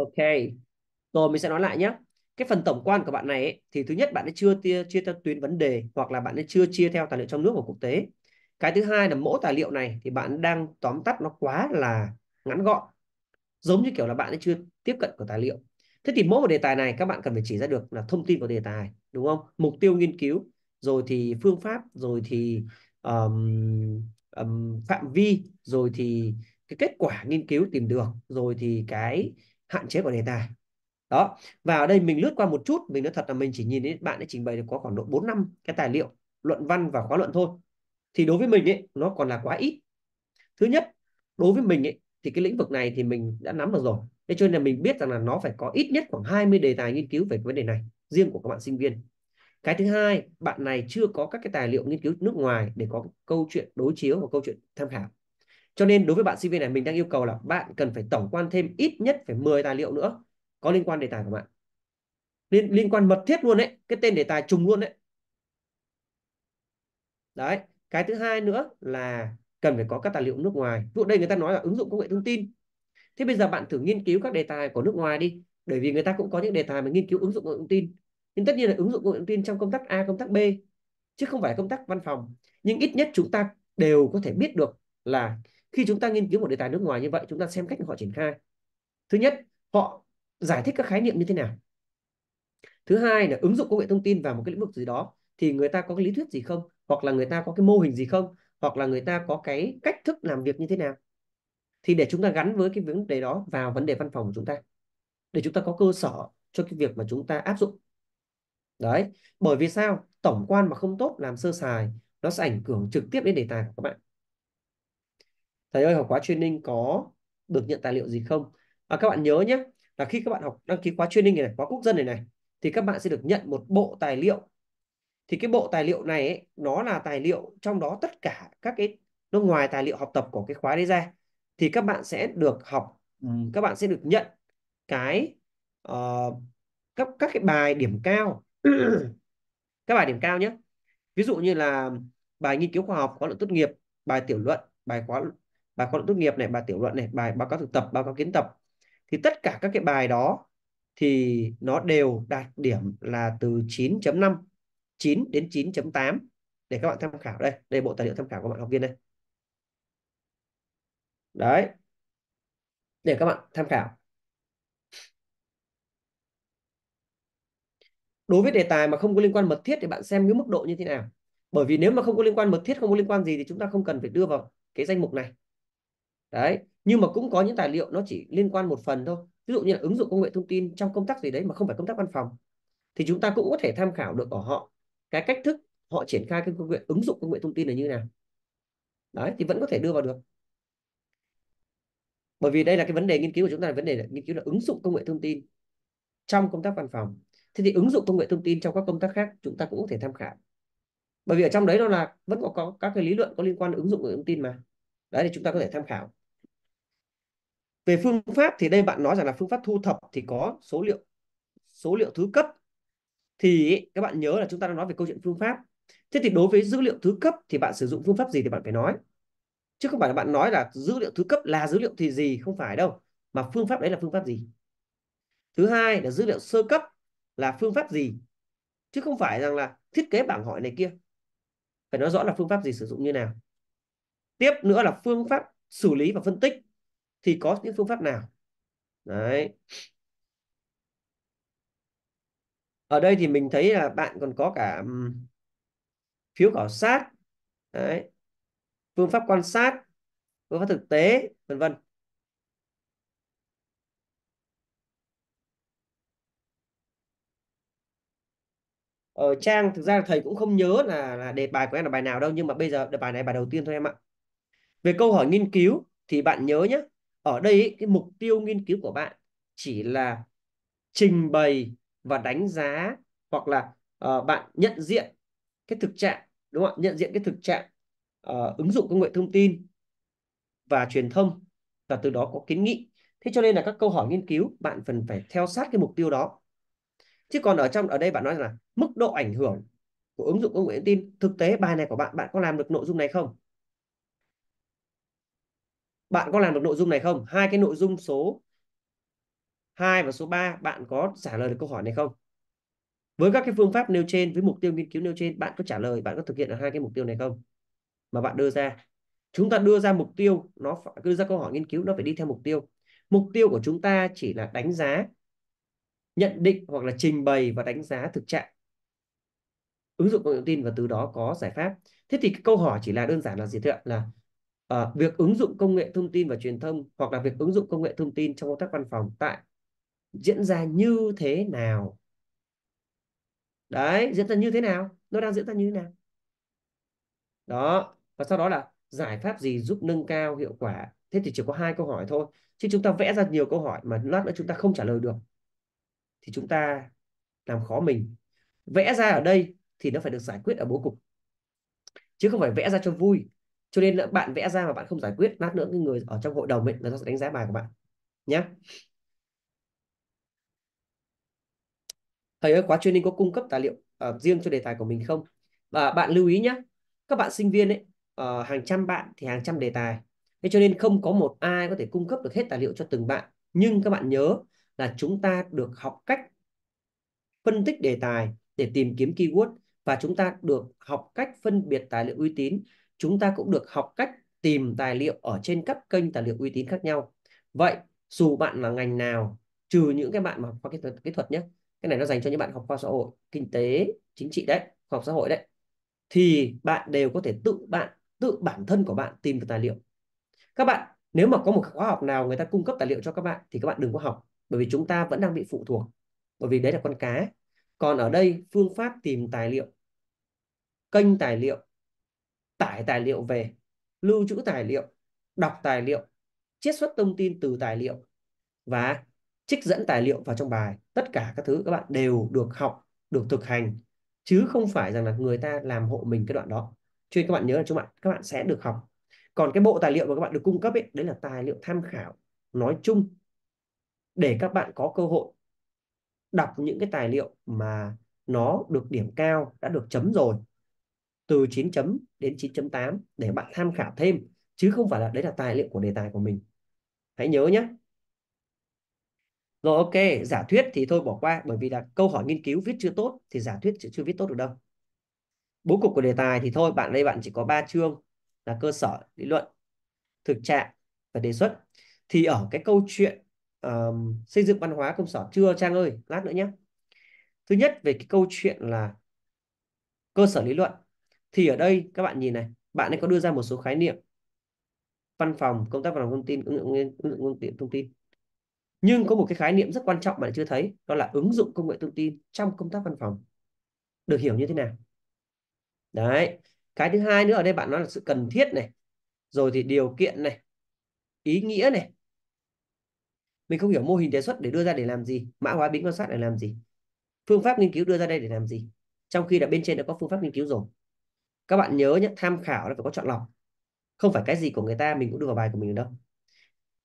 ok rồi mình sẽ nói lại nhé cái phần tổng quan của bạn này ấy, thì thứ nhất bạn ấy chưa chia, chia theo tuyến vấn đề hoặc là bạn ấy chưa chia theo tài liệu trong nước và quốc tế cái thứ hai là mỗi tài liệu này thì bạn đang tóm tắt nó quá là ngắn gọn giống như kiểu là bạn ấy chưa tiếp cận của tài liệu thế thì mỗi một đề tài này các bạn cần phải chỉ ra được là thông tin của đề tài đúng không mục tiêu nghiên cứu rồi thì phương pháp rồi thì um, um, phạm vi rồi thì cái kết quả nghiên cứu tìm được rồi thì cái hạn chế của đề tài đó và ở đây mình lướt qua một chút mình nói thật là mình chỉ nhìn đến bạn ấy trình bày được có khoảng độ 4 năm cái tài liệu luận văn và khóa luận thôi thì đối với mình ấy nó còn là quá ít thứ nhất đối với mình ấy thì cái lĩnh vực này thì mình đã nắm được rồi thế cho nên là mình biết rằng là nó phải có ít nhất khoảng 20 đề tài nghiên cứu về cái vấn đề này riêng của các bạn sinh viên cái thứ hai bạn này chưa có các cái tài liệu nghiên cứu nước ngoài để có câu chuyện đối chiếu và câu chuyện tham khảo cho nên đối với bạn sinh viên này mình đang yêu cầu là bạn cần phải tổng quan thêm ít nhất phải 10 tài liệu nữa có liên quan đề tài của bạn. Liên, liên quan mật thiết luôn đấy, cái tên đề tài trùng luôn đấy. Đấy, cái thứ hai nữa là cần phải có các tài liệu nước ngoài. Ví dụ đây người ta nói là ứng dụng công nghệ thông tin. Thế bây giờ bạn thử nghiên cứu các đề tài của nước ngoài đi, bởi vì người ta cũng có những đề tài mà nghiên cứu ứng dụng công nghệ thông tin. Nhưng tất nhiên là ứng dụng công nghệ thông tin trong công tác A, công tác B chứ không phải công tác văn phòng. Nhưng ít nhất chúng ta đều có thể biết được là khi chúng ta nghiên cứu một đề tài nước ngoài như vậy chúng ta xem cách họ triển khai thứ nhất họ giải thích các khái niệm như thế nào thứ hai là ứng dụng công nghệ thông tin vào một cái lĩnh vực gì đó thì người ta có cái lý thuyết gì không hoặc là người ta có cái mô hình gì không hoặc là người ta có cái cách thức làm việc như thế nào thì để chúng ta gắn với cái vấn đề đó vào vấn đề văn phòng của chúng ta để chúng ta có cơ sở cho cái việc mà chúng ta áp dụng đấy bởi vì sao tổng quan mà không tốt làm sơ sài nó sẽ ảnh hưởng trực tiếp đến đề tài của các bạn thầy ơi học khóa training có được nhận tài liệu gì không à, các bạn nhớ nhé là khi các bạn học đăng ký khóa training này, này khóa quốc dân này này thì các bạn sẽ được nhận một bộ tài liệu thì cái bộ tài liệu này ấy, nó là tài liệu trong đó tất cả các cái nó ngoài tài liệu học tập của cái khóa đấy ra thì các bạn sẽ được học ừ, các bạn sẽ được nhận cái uh, các các cái bài điểm cao các bài điểm cao nhé ví dụ như là bài nghiên cứu khoa học khóa luận tốt nghiệp bài tiểu luận bài khóa bài khóa luận tốt nghiệp này bài tiểu luận này bài báo cáo thực tập báo cáo kiến tập thì tất cả các cái bài đó thì nó đều đạt điểm là từ 9.5 9 đến 9.8 để các bạn tham khảo đây đây bộ tài liệu tham khảo của bạn học viên đây đấy để các bạn tham khảo đối với đề tài mà không có liên quan mật thiết thì bạn xem cái mức độ như thế nào bởi vì nếu mà không có liên quan mật thiết không có liên quan gì thì chúng ta không cần phải đưa vào cái danh mục này đấy nhưng mà cũng có những tài liệu nó chỉ liên quan một phần thôi ví dụ như là ứng dụng công nghệ thông tin trong công tác gì đấy mà không phải công tác văn phòng thì chúng ta cũng có thể tham khảo được ở họ cái cách thức họ triển khai cái công nghệ ứng dụng công nghệ thông tin là như thế nào đấy thì vẫn có thể đưa vào được bởi vì đây là cái vấn đề nghiên cứu của chúng ta là vấn đề là, nghiên cứu là ứng dụng công nghệ thông tin trong công tác văn phòng thế thì ứng dụng công nghệ thông tin trong các công tác khác chúng ta cũng có thể tham khảo bởi vì ở trong đấy nó là vẫn có, có các cái lý luận có liên quan đến ứng dụng công nghệ thông tin mà đấy thì chúng ta có thể tham khảo về phương pháp thì đây bạn nói rằng là phương pháp thu thập thì có số liệu số liệu thứ cấp thì các bạn nhớ là chúng ta đang nói về câu chuyện phương pháp thế thì đối với dữ liệu thứ cấp thì bạn sử dụng phương pháp gì thì bạn phải nói chứ không phải là bạn nói là dữ liệu thứ cấp là dữ liệu thì gì không phải đâu mà phương pháp đấy là phương pháp gì thứ hai là dữ liệu sơ cấp là phương pháp gì chứ không phải rằng là thiết kế bảng hỏi này kia phải nói rõ là phương pháp gì sử dụng như nào tiếp nữa là phương pháp xử lý và phân tích thì có những phương pháp nào đấy ở đây thì mình thấy là bạn còn có cả phiếu khảo sát đấy phương pháp quan sát phương pháp thực tế vân vân ở ờ, trang thực ra thầy cũng không nhớ là là đề bài của em là bài nào đâu nhưng mà bây giờ đề bài này bài đầu tiên thôi em ạ về câu hỏi nghiên cứu thì bạn nhớ nhé ở đây ý, cái mục tiêu nghiên cứu của bạn chỉ là trình bày và đánh giá hoặc là uh, bạn nhận diện cái thực trạng đúng không nhận diện cái thực trạng uh, ứng dụng công nghệ thông tin và truyền thông và từ đó có kiến nghị thế cho nên là các câu hỏi nghiên cứu bạn cần phải theo sát cái mục tiêu đó chứ còn ở trong ở đây bạn nói là mức độ ảnh hưởng của ứng dụng công nghệ thông tin thực tế bài này của bạn bạn có làm được nội dung này không bạn có làm được nội dung này không hai cái nội dung số 2 và số 3 bạn có trả lời được câu hỏi này không với các cái phương pháp nêu trên với mục tiêu nghiên cứu nêu trên bạn có trả lời bạn có thực hiện được hai cái mục tiêu này không mà bạn đưa ra chúng ta đưa ra mục tiêu nó phải đưa ra câu hỏi nghiên cứu nó phải đi theo mục tiêu mục tiêu của chúng ta chỉ là đánh giá nhận định hoặc là trình bày và đánh giá thực trạng ứng dụng công nghệ thông tin và từ đó có giải pháp thế thì cái câu hỏi chỉ là đơn giản là gì thưa ạ là uh, việc ứng dụng công nghệ thông tin và truyền thông hoặc là việc ứng dụng công nghệ thông tin trong công tác văn phòng tại diễn ra như thế nào đấy diễn ra như thế nào nó đang diễn ra như thế nào đó và sau đó là giải pháp gì giúp nâng cao hiệu quả thế thì chỉ có hai câu hỏi thôi chứ chúng ta vẽ ra nhiều câu hỏi mà lát nữa chúng ta không trả lời được thì chúng ta làm khó mình vẽ ra ở đây thì nó phải được giải quyết ở bố cục chứ không phải vẽ ra cho vui cho nên bạn vẽ ra mà bạn không giải quyết lát nữa cái người ở trong hội đồng ấy người ta sẽ đánh giá bài của bạn nhé thầy ơi khóa training có cung cấp tài liệu uh, riêng cho đề tài của mình không và bạn lưu ý nhé các bạn sinh viên ấy uh, hàng trăm bạn thì hàng trăm đề tài thế cho nên không có một ai có thể cung cấp được hết tài liệu cho từng bạn nhưng các bạn nhớ là chúng ta được học cách phân tích đề tài để tìm kiếm keyword và chúng ta được học cách phân biệt tài liệu uy tín chúng ta cũng được học cách tìm tài liệu ở trên các kênh tài liệu uy tín khác nhau. Vậy dù bạn là ngành nào, trừ những cái bạn mà học khoa kỹ thuật, kỹ thuật nhé, cái này nó dành cho những bạn học khoa xã hội, kinh tế, chính trị đấy, khoa học xã hội đấy, thì bạn đều có thể tự bạn, tự bản thân của bạn tìm được tài liệu. Các bạn nếu mà có một khóa học nào người ta cung cấp tài liệu cho các bạn thì các bạn đừng có học bởi vì chúng ta vẫn đang bị phụ thuộc bởi vì đấy là con cá còn ở đây phương pháp tìm tài liệu kênh tài liệu tải tài liệu về, lưu trữ tài liệu, đọc tài liệu, chiết xuất thông tin từ tài liệu và trích dẫn tài liệu vào trong bài. Tất cả các thứ các bạn đều được học, được thực hành chứ không phải rằng là người ta làm hộ mình cái đoạn đó. Cho nên các bạn nhớ là các bạn các bạn sẽ được học. Còn cái bộ tài liệu mà các bạn được cung cấp ấy, đấy là tài liệu tham khảo nói chung để các bạn có cơ hội đọc những cái tài liệu mà nó được điểm cao đã được chấm rồi từ 9 chấm đến 9.8 để bạn tham khảo thêm chứ không phải là đấy là tài liệu của đề tài của mình hãy nhớ nhé rồi ok giả thuyết thì thôi bỏ qua bởi vì là câu hỏi nghiên cứu viết chưa tốt thì giả thuyết chưa viết tốt được đâu bố cục của đề tài thì thôi bạn đây bạn chỉ có 3 chương là cơ sở lý luận thực trạng và đề xuất thì ở cái câu chuyện um, xây dựng văn hóa công sở chưa trang ơi lát nữa nhé thứ nhất về cái câu chuyện là cơ sở lý luận thì ở đây các bạn nhìn này bạn ấy có đưa ra một số khái niệm văn phòng công tác văn phòng thông tin ứng dụng ứng dụng công nghệ thông tin nhưng có một cái khái niệm rất quan trọng bạn chưa thấy đó là ứng dụng công nghệ thông tin trong công tác văn phòng được hiểu như thế nào đấy cái thứ hai nữa ở đây bạn nói là sự cần thiết này rồi thì điều kiện này ý nghĩa này mình không hiểu mô hình đề xuất để đưa ra để làm gì mã hóa biến quan sát để làm gì phương pháp nghiên cứu đưa ra đây để làm gì trong khi là bên trên đã có phương pháp nghiên cứu rồi các bạn nhớ nhé tham khảo là phải có chọn lọc không phải cái gì của người ta mình cũng đưa vào bài của mình đâu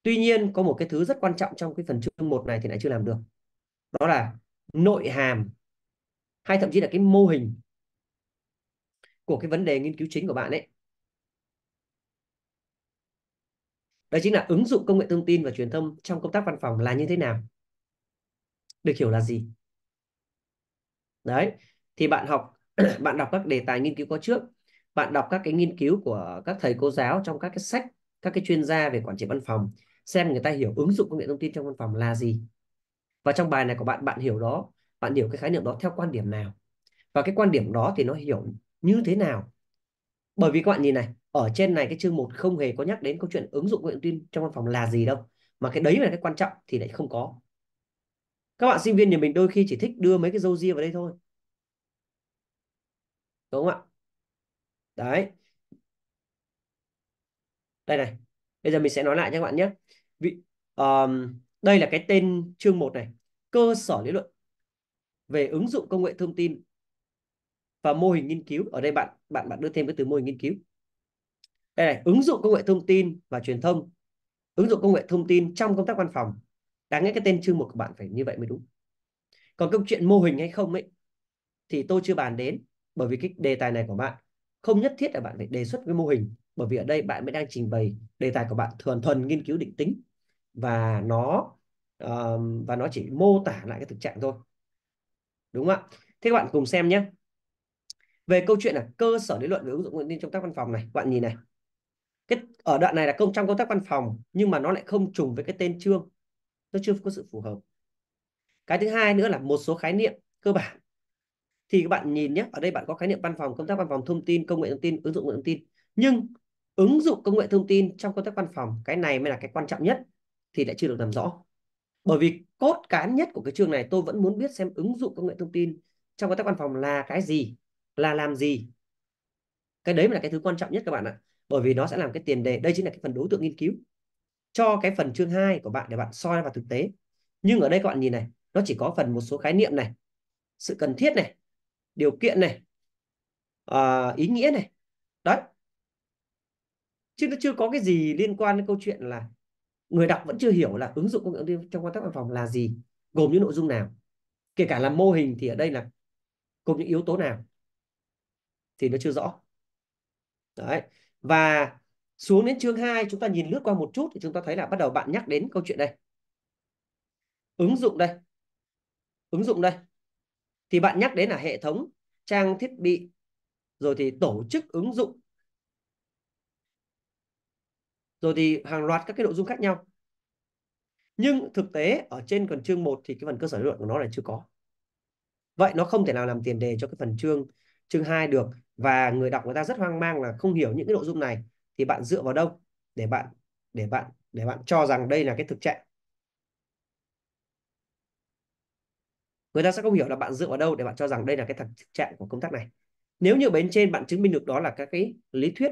tuy nhiên có một cái thứ rất quan trọng trong cái phần chương một này thì lại chưa làm được đó là nội hàm hay thậm chí là cái mô hình của cái vấn đề nghiên cứu chính của bạn ấy đó chính là ứng dụng công nghệ thông tin và truyền thông trong công tác văn phòng là như thế nào được hiểu là gì đấy thì bạn học bạn đọc các đề tài nghiên cứu có trước bạn đọc các cái nghiên cứu của các thầy cô giáo trong các cái sách các cái chuyên gia về quản trị văn phòng xem người ta hiểu ứng dụng công nghệ thông tin trong văn phòng là gì và trong bài này của bạn bạn hiểu đó bạn hiểu cái khái niệm đó theo quan điểm nào và cái quan điểm đó thì nó hiểu như thế nào bởi vì các bạn nhìn này ở trên này cái chương 1 không hề có nhắc đến câu chuyện ứng dụng công nghệ thông tin trong văn phòng là gì đâu mà cái đấy là cái quan trọng thì lại không có các bạn sinh viên nhà mình đôi khi chỉ thích đưa mấy cái dâu ria vào đây thôi đúng không ạ đấy đây này bây giờ mình sẽ nói lại cho các bạn nhé vị um, đây là cái tên chương 1 này cơ sở lý luận về ứng dụng công nghệ thông tin và mô hình nghiên cứu ở đây bạn bạn bạn đưa thêm cái từ mô hình nghiên cứu đây này ứng dụng công nghệ thông tin và truyền thông ứng dụng công nghệ thông tin trong công tác văn phòng đáng lẽ cái tên chương một của bạn phải như vậy mới đúng còn câu chuyện mô hình hay không ấy thì tôi chưa bàn đến bởi vì cái đề tài này của bạn không nhất thiết là bạn phải đề xuất cái mô hình bởi vì ở đây bạn mới đang trình bày đề tài của bạn thuần thuần nghiên cứu định tính và nó uh, và nó chỉ mô tả lại cái thực trạng thôi đúng không ạ thế các bạn cùng xem nhé về câu chuyện là cơ sở lý luận về ứng dụng nguyên tin trong tác văn phòng này các bạn nhìn này cái ở đoạn này là công trong công tác văn phòng nhưng mà nó lại không trùng với cái tên chương nó chưa có sự phù hợp cái thứ hai nữa là một số khái niệm cơ bản thì các bạn nhìn nhé ở đây bạn có khái niệm văn phòng công tác văn phòng thông tin công nghệ thông tin ứng dụng công nghệ thông tin nhưng ứng dụng công nghệ thông tin trong công tác văn phòng cái này mới là cái quan trọng nhất thì lại chưa được làm rõ bởi vì cốt cán nhất của cái trường này tôi vẫn muốn biết xem ứng dụng công nghệ thông tin trong công tác văn phòng là cái gì là làm gì cái đấy mới là cái thứ quan trọng nhất các bạn ạ bởi vì nó sẽ làm cái tiền đề đây chính là cái phần đối tượng nghiên cứu cho cái phần chương 2 của bạn để bạn soi vào thực tế nhưng ở đây các bạn nhìn này nó chỉ có phần một số khái niệm này sự cần thiết này điều kiện này à, ý nghĩa này đấy chứ nó chưa có cái gì liên quan đến câu chuyện là người đọc vẫn chưa hiểu là ứng dụng công nghệ thông tin trong quan tác văn phòng là gì gồm những nội dung nào kể cả là mô hình thì ở đây là gồm những yếu tố nào thì nó chưa rõ đấy và xuống đến chương 2 chúng ta nhìn lướt qua một chút thì chúng ta thấy là bắt đầu bạn nhắc đến câu chuyện đây ứng dụng đây ứng dụng đây thì bạn nhắc đến là hệ thống trang thiết bị rồi thì tổ chức ứng dụng rồi thì hàng loạt các cái nội dung khác nhau nhưng thực tế ở trên phần chương 1 thì cái phần cơ sở lý luận của nó là chưa có vậy nó không thể nào làm tiền đề cho cái phần chương chương 2 được và người đọc người ta rất hoang mang là không hiểu những cái nội dung này thì bạn dựa vào đâu để bạn để bạn để bạn cho rằng đây là cái thực trạng người ta sẽ không hiểu là bạn dựa vào đâu để bạn cho rằng đây là cái thực trạng của công tác này nếu như bên trên bạn chứng minh được đó là các cái lý thuyết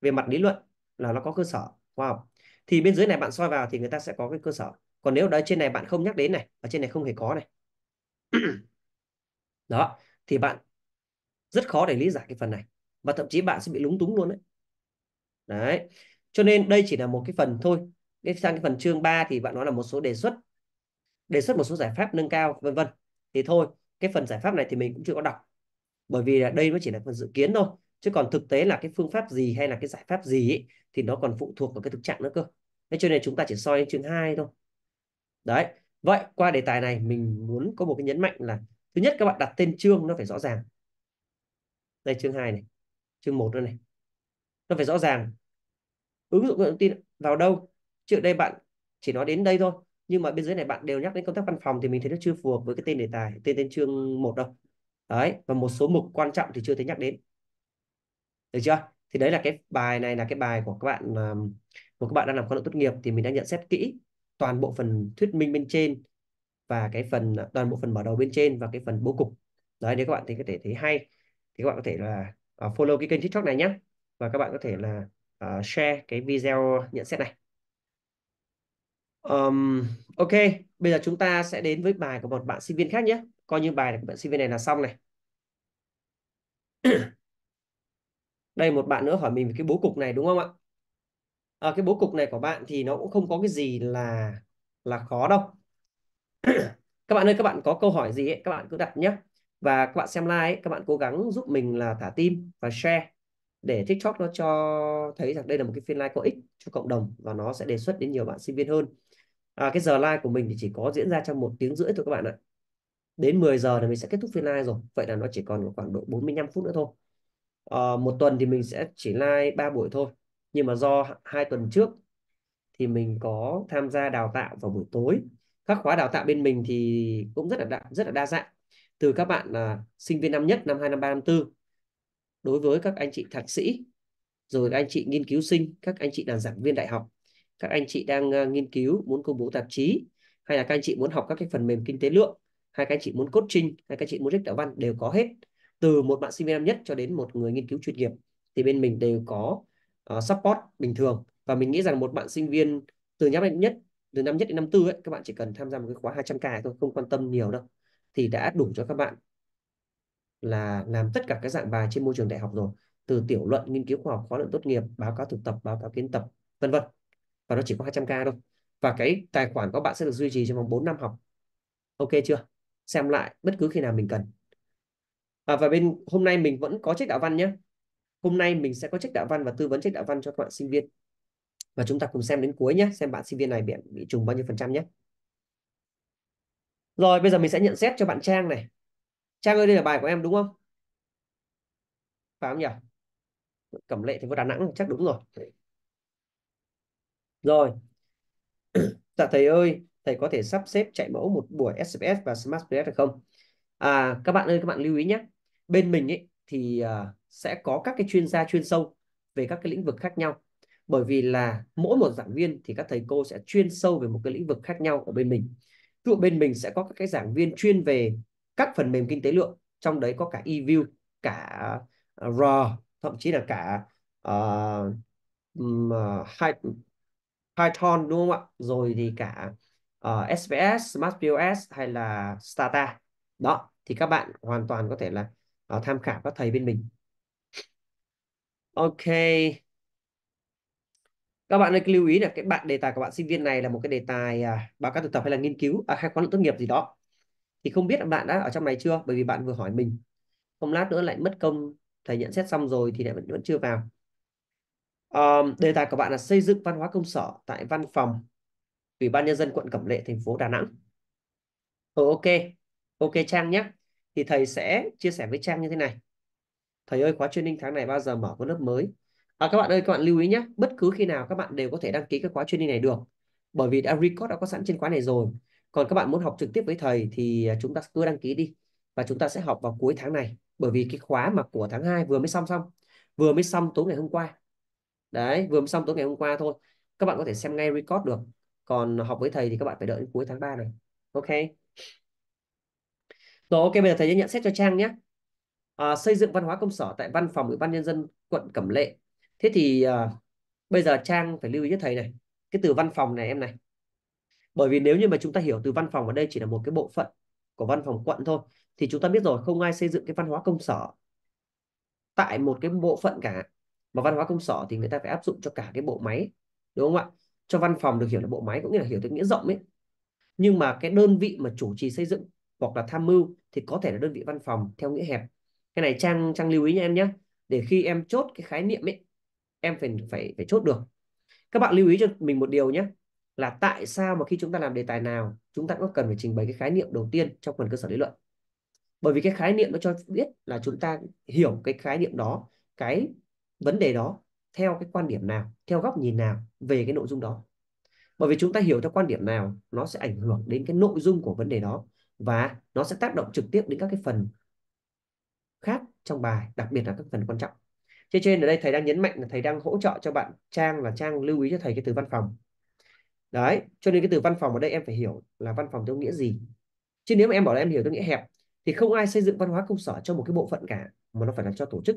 về mặt lý luận là nó có cơ sở khoa học thì bên dưới này bạn soi vào thì người ta sẽ có cái cơ sở còn nếu đó trên này bạn không nhắc đến này ở trên này không hề có này đó thì bạn rất khó để lý giải cái phần này và thậm chí bạn sẽ bị lúng túng luôn đấy đấy cho nên đây chỉ là một cái phần thôi cái sang cái phần chương 3 thì bạn nói là một số đề xuất đề xuất một số giải pháp nâng cao vân vân thì thôi cái phần giải pháp này thì mình cũng chưa có đọc bởi vì là đây mới chỉ là phần dự kiến thôi chứ còn thực tế là cái phương pháp gì hay là cái giải pháp gì ấy, thì nó còn phụ thuộc vào cái thực trạng nữa cơ thế cho nên chúng ta chỉ soi chương 2 thôi đấy vậy qua đề tài này mình muốn có một cái nhấn mạnh là thứ nhất các bạn đặt tên chương nó phải rõ ràng đây chương 2 này chương 1 đây này nó phải rõ ràng ứng dụng công nghệ thông tin vào đâu trước đây bạn chỉ nói đến đây thôi nhưng mà bên dưới này bạn đều nhắc đến công tác văn phòng thì mình thấy nó chưa phù hợp với cái tên đề tài tên tên chương một đâu đấy và một số mục quan trọng thì chưa thấy nhắc đến được chưa thì đấy là cái bài này là cái bài của các bạn à, của các bạn đang làm khóa luận tốt nghiệp thì mình đã nhận xét kỹ toàn bộ phần thuyết minh bên trên và cái phần à, toàn bộ phần mở đầu bên trên và cái phần bố cục đấy nếu các bạn thấy có thể thấy hay thì các bạn có thể là à, follow cái kênh tiktok này nhé và các bạn có thể là uh, share cái video nhận xét này Um, ok, bây giờ chúng ta sẽ đến với bài của một bạn sinh viên khác nhé. Coi như bài của bạn sinh viên này là xong này. Đây một bạn nữa hỏi mình về cái bố cục này đúng không ạ? À, cái bố cục này của bạn thì nó cũng không có cái gì là là khó đâu. các bạn ơi, các bạn có câu hỏi gì ấy, các bạn cứ đặt nhé. Và các bạn xem like ấy, các bạn cố gắng giúp mình là thả tim và share để TikTok nó cho thấy rằng đây là một cái phiên live có ích cho cộng đồng và nó sẽ đề xuất đến nhiều bạn sinh viên hơn à, cái giờ live của mình thì chỉ có diễn ra trong một tiếng rưỡi thôi các bạn ạ đến 10 giờ thì mình sẽ kết thúc phiên live rồi vậy là nó chỉ còn khoảng độ 45 phút nữa thôi à, một tuần thì mình sẽ chỉ live 3 buổi thôi nhưng mà do hai tuần trước thì mình có tham gia đào tạo vào buổi tối các khóa đào tạo bên mình thì cũng rất là đa, rất là đa dạng từ các bạn là sinh viên năm nhất năm hai năm ba năm tư đối với các anh chị thạc sĩ rồi các anh chị nghiên cứu sinh các anh chị là giảng viên đại học các anh chị đang uh, nghiên cứu muốn công bố tạp chí hay là các anh chị muốn học các cái phần mềm kinh tế lượng hay các anh chị muốn coaching hay các anh chị muốn viết đạo văn đều có hết từ một bạn sinh viên năm nhất cho đến một người nghiên cứu chuyên nghiệp thì bên mình đều có uh, support bình thường và mình nghĩ rằng một bạn sinh viên từ năm nhất từ năm nhất đến năm tư ấy các bạn chỉ cần tham gia một cái khóa 200k thôi không quan tâm nhiều đâu thì đã đủ cho các bạn là làm tất cả các dạng bài trên môi trường đại học rồi từ tiểu luận nghiên cứu khoa học khóa luận tốt nghiệp báo cáo thực tập báo cáo kiến tập vân vân và nó chỉ có 200k thôi và cái tài khoản của bạn sẽ được duy trì trong vòng 4 năm học ok chưa xem lại bất cứ khi nào mình cần à, và bên hôm nay mình vẫn có trách đạo văn nhé hôm nay mình sẽ có trách đạo văn và tư vấn trách đạo văn cho các bạn sinh viên và chúng ta cùng xem đến cuối nhé xem bạn sinh viên này bị, bị trùng bao nhiêu phần trăm nhé rồi bây giờ mình sẽ nhận xét cho bạn Trang này Trang ơi đây là bài của em đúng không phải không nhỉ Cẩm Lệ thì có Đà Nẵng chắc đúng rồi rồi. dạ thầy ơi, thầy có thể sắp xếp chạy mẫu một buổi SPS và Smart PS được không? À, các bạn ơi, các bạn lưu ý nhé. Bên mình ấy thì uh, sẽ có các cái chuyên gia chuyên sâu về các cái lĩnh vực khác nhau. Bởi vì là mỗi một giảng viên thì các thầy cô sẽ chuyên sâu về một cái lĩnh vực khác nhau ở bên mình. Ví dụ bên mình sẽ có các cái giảng viên chuyên về các phần mềm kinh tế lượng, trong đấy có cả eView, cả uh, à, RAW, thậm chí là cả uh, um, uh, Python đúng không ạ rồi thì cả uh, ờ, SPS Smart POS hay là Stata đó thì các bạn hoàn toàn có thể là uh, tham khảo các thầy bên mình ok các bạn nên lưu ý là cái bạn đề tài của bạn sinh viên này là một cái đề tài à, báo cáo thực tập hay là nghiên cứu à, hay khóa luận tốt nghiệp gì đó thì không biết là bạn đã ở trong này chưa bởi vì bạn vừa hỏi mình không lát nữa lại mất công thầy nhận xét xong rồi thì lại vẫn, vẫn chưa vào Um, đề tài của bạn là xây dựng văn hóa công sở tại văn phòng Ủy ban nhân dân quận Cẩm Lệ thành phố Đà Nẵng. Ừ, ok. Ok Trang nhé. Thì thầy sẽ chia sẻ với Trang như thế này. Thầy ơi khóa training tháng này bao giờ mở cái lớp mới? À, các bạn ơi các bạn lưu ý nhé. Bất cứ khi nào các bạn đều có thể đăng ký cái khóa training này được. Bởi vì đã record đã có sẵn trên khóa này rồi. Còn các bạn muốn học trực tiếp với thầy thì à, chúng ta cứ đăng ký đi. Và chúng ta sẽ học vào cuối tháng này. Bởi vì cái khóa mà của tháng 2 vừa mới xong xong. Vừa mới xong tối ngày hôm qua đấy vừa xong tối ngày hôm qua thôi các bạn có thể xem ngay record được còn học với thầy thì các bạn phải đợi đến cuối tháng 3 này ok rồi ok bây giờ thầy sẽ nhận xét cho Trang nhé à, xây dựng văn hóa công sở tại văn phòng ủy ban nhân dân quận Cẩm Lệ thế thì à, bây giờ Trang phải lưu ý với thầy này cái từ văn phòng này em này bởi vì nếu như mà chúng ta hiểu từ văn phòng ở đây chỉ là một cái bộ phận của văn phòng quận thôi thì chúng ta biết rồi không ai xây dựng cái văn hóa công sở tại một cái bộ phận cả mà văn hóa công sở thì người ta phải áp dụng cho cả cái bộ máy đúng không ạ cho văn phòng được hiểu là bộ máy cũng nghĩa là hiểu theo nghĩa rộng ấy nhưng mà cái đơn vị mà chủ trì xây dựng hoặc là tham mưu thì có thể là đơn vị văn phòng theo nghĩa hẹp cái này trang trang lưu ý nha em nhé để khi em chốt cái khái niệm ấy em phải phải phải chốt được các bạn lưu ý cho mình một điều nhé là tại sao mà khi chúng ta làm đề tài nào chúng ta cũng cần phải trình bày cái khái niệm đầu tiên trong phần cơ sở lý luận bởi vì cái khái niệm nó cho biết là chúng ta hiểu cái khái niệm đó cái vấn đề đó theo cái quan điểm nào theo góc nhìn nào về cái nội dung đó bởi vì chúng ta hiểu theo quan điểm nào nó sẽ ảnh hưởng đến cái nội dung của vấn đề đó và nó sẽ tác động trực tiếp đến các cái phần khác trong bài đặc biệt là các phần quan trọng trên trên ở đây thầy đang nhấn mạnh là thầy đang hỗ trợ cho bạn trang là trang lưu ý cho thầy cái từ văn phòng đấy cho nên cái từ văn phòng ở đây em phải hiểu là văn phòng theo nghĩa gì chứ nếu mà em bảo là em hiểu theo nghĩa hẹp thì không ai xây dựng văn hóa công sở cho một cái bộ phận cả mà nó phải là cho tổ chức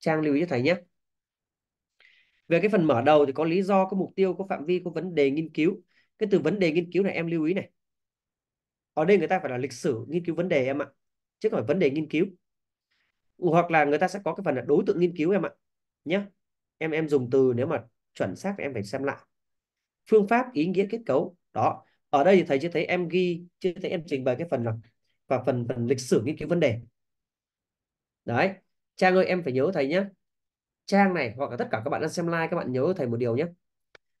Trang lưu ý cho thầy nhé. Về cái phần mở đầu thì có lý do, có mục tiêu, có phạm vi, có vấn đề nghiên cứu. Cái từ vấn đề nghiên cứu này em lưu ý này. Ở đây người ta phải là lịch sử nghiên cứu vấn đề em ạ. Chứ không phải vấn đề nghiên cứu. Hoặc là người ta sẽ có cái phần là đối tượng nghiên cứu em ạ. nhá Em em dùng từ nếu mà chuẩn xác thì em phải xem lại. Phương pháp, ý nghĩa, kết cấu. Đó. Ở đây thì thầy chưa thấy em ghi, chưa thấy em trình bày cái phần là và phần phần lịch sử nghiên cứu vấn đề. Đấy, Trang ơi em phải nhớ thầy nhé. Trang này hoặc là tất cả các bạn đang xem like các bạn nhớ thầy một điều nhé.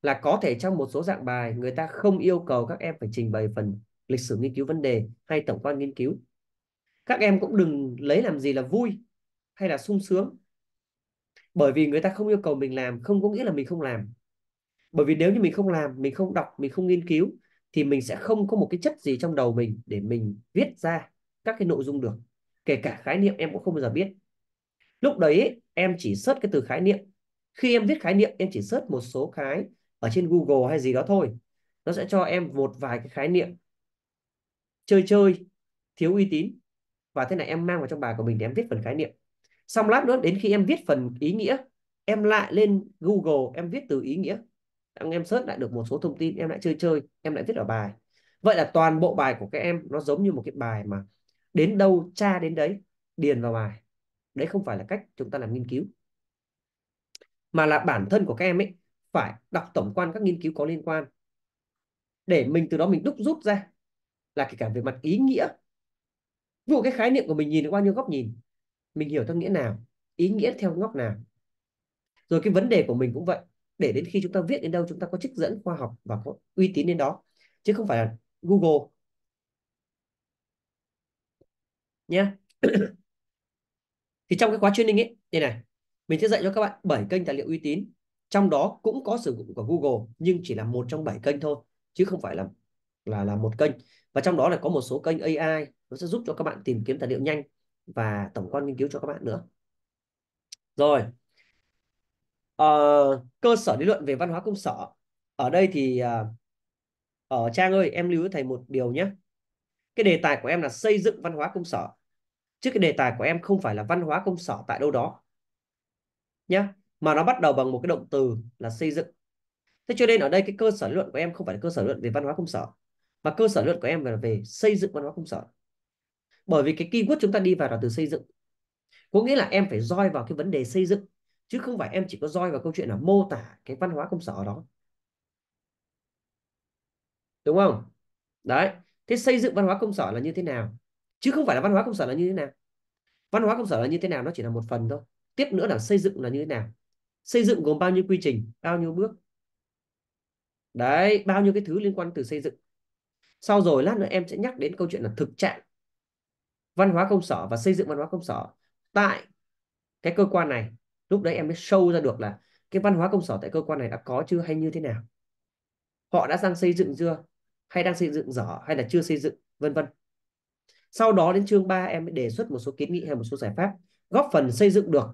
Là có thể trong một số dạng bài người ta không yêu cầu các em phải trình bày phần lịch sử nghiên cứu vấn đề hay tổng quan nghiên cứu. Các em cũng đừng lấy làm gì là vui hay là sung sướng. Bởi vì người ta không yêu cầu mình làm không có nghĩa là mình không làm. Bởi vì nếu như mình không làm, mình không đọc, mình không nghiên cứu thì mình sẽ không có một cái chất gì trong đầu mình để mình viết ra các cái nội dung được. Kể cả khái niệm em cũng không bao giờ biết lúc đấy em chỉ search cái từ khái niệm khi em viết khái niệm em chỉ search một số cái ở trên Google hay gì đó thôi nó sẽ cho em một vài cái khái niệm chơi chơi thiếu uy tín và thế này em mang vào trong bài của mình để em viết phần khái niệm xong lát nữa đến khi em viết phần ý nghĩa em lại lên Google em viết từ ý nghĩa em search lại được một số thông tin em lại chơi chơi em lại viết ở bài vậy là toàn bộ bài của các em nó giống như một cái bài mà đến đâu tra đến đấy điền vào bài đấy không phải là cách chúng ta làm nghiên cứu mà là bản thân của các em ấy phải đọc tổng quan các nghiên cứu có liên quan để mình từ đó mình đúc rút ra là kể cả về mặt ý nghĩa ví cái khái niệm của mình nhìn được bao nhiêu góc nhìn mình hiểu theo nghĩa nào ý nghĩa theo góc nào rồi cái vấn đề của mình cũng vậy để đến khi chúng ta viết đến đâu chúng ta có trích dẫn khoa học và có uy tín đến đó chứ không phải là Google nhé yeah thì trong cái khóa training ấy đây này mình sẽ dạy cho các bạn 7 kênh tài liệu uy tín trong đó cũng có sử dụng của Google nhưng chỉ là một trong 7 kênh thôi chứ không phải là là là một kênh và trong đó là có một số kênh AI nó sẽ giúp cho các bạn tìm kiếm tài liệu nhanh và tổng quan nghiên cứu cho các bạn nữa rồi uh, cơ sở lý luận về văn hóa công sở ở đây thì uh, à, ở ờ, trang ơi em lưu với thầy một điều nhé cái đề tài của em là xây dựng văn hóa công sở chứ cái đề tài của em không phải là văn hóa công sở tại đâu đó nhá mà nó bắt đầu bằng một cái động từ là xây dựng thế cho nên ở đây cái cơ sở luận của em không phải là cơ sở luận về văn hóa công sở mà cơ sở luận của em là về xây dựng văn hóa công sở bởi vì cái keyword chúng ta đi vào là từ xây dựng có nghĩa là em phải roi vào cái vấn đề xây dựng chứ không phải em chỉ có roi vào câu chuyện là mô tả cái văn hóa công sở đó đúng không đấy thế xây dựng văn hóa công sở là như thế nào chứ không phải là văn hóa công sở là như thế nào văn hóa công sở là như thế nào nó chỉ là một phần thôi tiếp nữa là xây dựng là như thế nào xây dựng gồm bao nhiêu quy trình bao nhiêu bước đấy bao nhiêu cái thứ liên quan từ xây dựng sau rồi lát nữa em sẽ nhắc đến câu chuyện là thực trạng văn hóa công sở và xây dựng văn hóa công sở tại cái cơ quan này lúc đấy em mới sâu ra được là cái văn hóa công sở tại cơ quan này đã có chưa hay như thế nào họ đã đang xây dựng chưa hay đang xây dựng dở hay là chưa xây dựng vân vân sau đó đến chương 3 em mới đề xuất một số kiến nghị hay một số giải pháp góp phần xây dựng được.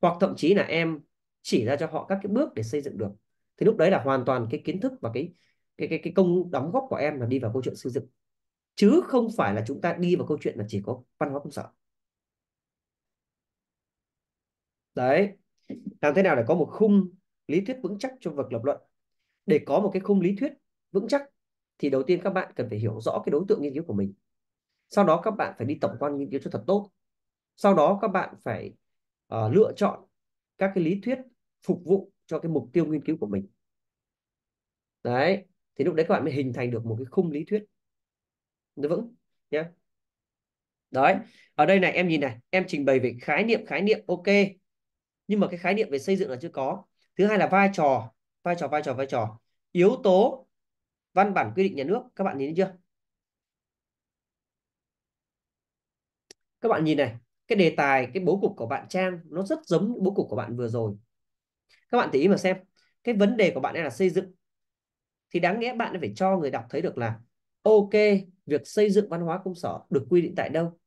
Hoặc thậm chí là em chỉ ra cho họ các cái bước để xây dựng được. Thì lúc đấy là hoàn toàn cái kiến thức và cái cái cái cái công đóng góp của em là đi vào câu chuyện xây dựng. Chứ không phải là chúng ta đi vào câu chuyện là chỉ có văn hóa công sở. Đấy. Làm thế nào để có một khung lý thuyết vững chắc cho việc lập luận? Để có một cái khung lý thuyết vững chắc thì đầu tiên các bạn cần phải hiểu rõ cái đối tượng nghiên cứu của mình sau đó các bạn phải đi tổng quan nghiên cứu cho thật tốt sau đó các bạn phải uh, lựa chọn các cái lý thuyết phục vụ cho cái mục tiêu nghiên cứu của mình đấy thì lúc đấy các bạn mới hình thành được một cái khung lý thuyết nó vững nhé đấy ở đây này em nhìn này em trình bày về khái niệm khái niệm ok nhưng mà cái khái niệm về xây dựng là chưa có thứ hai là vai trò vai trò vai trò vai trò yếu tố văn bản quy định nhà nước các bạn nhìn thấy chưa các bạn nhìn này cái đề tài cái bố cục của bạn trang nó rất giống bố cục của bạn vừa rồi các bạn tỉ ý mà xem cái vấn đề của bạn đây là xây dựng thì đáng lẽ bạn phải cho người đọc thấy được là ok việc xây dựng văn hóa công sở được quy định tại đâu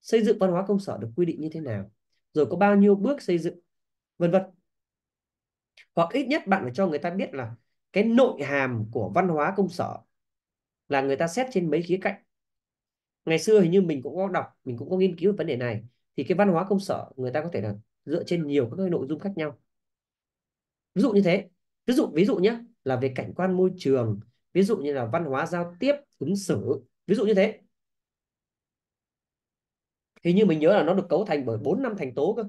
xây dựng văn hóa công sở được quy định như thế nào rồi có bao nhiêu bước xây dựng vân vân hoặc ít nhất bạn phải cho người ta biết là cái nội hàm của văn hóa công sở là người ta xét trên mấy khía cạnh ngày xưa hình như mình cũng có đọc mình cũng có nghiên cứu về vấn đề này thì cái văn hóa công sở người ta có thể là dựa trên nhiều các nội dung khác nhau ví dụ như thế ví dụ ví dụ nhé là về cảnh quan môi trường ví dụ như là văn hóa giao tiếp ứng xử ví dụ như thế hình như mình nhớ là nó được cấu thành bởi bốn năm thành tố cơ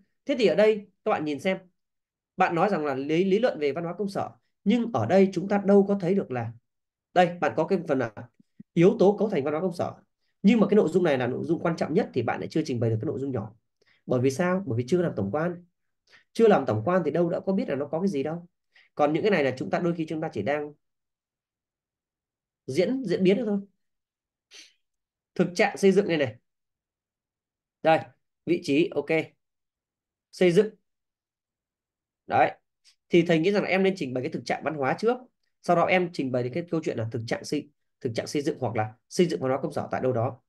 thế thì ở đây các bạn nhìn xem bạn nói rằng là lý lý luận về văn hóa công sở nhưng ở đây chúng ta đâu có thấy được là đây bạn có cái phần là yếu tố cấu thành văn hóa công sở nhưng mà cái nội dung này là nội dung quan trọng nhất thì bạn lại chưa trình bày được cái nội dung nhỏ bởi vì sao bởi vì chưa làm tổng quan chưa làm tổng quan thì đâu đã có biết là nó có cái gì đâu còn những cái này là chúng ta đôi khi chúng ta chỉ đang diễn diễn biến thôi thực trạng xây dựng này này đây vị trí ok xây dựng đấy thì thầy nghĩ rằng em nên trình bày cái thực trạng văn hóa trước sau đó em trình bày cái câu chuyện là thực trạng xây thực trạng xây dựng hoặc là xây dựng văn hóa công sở tại đâu đó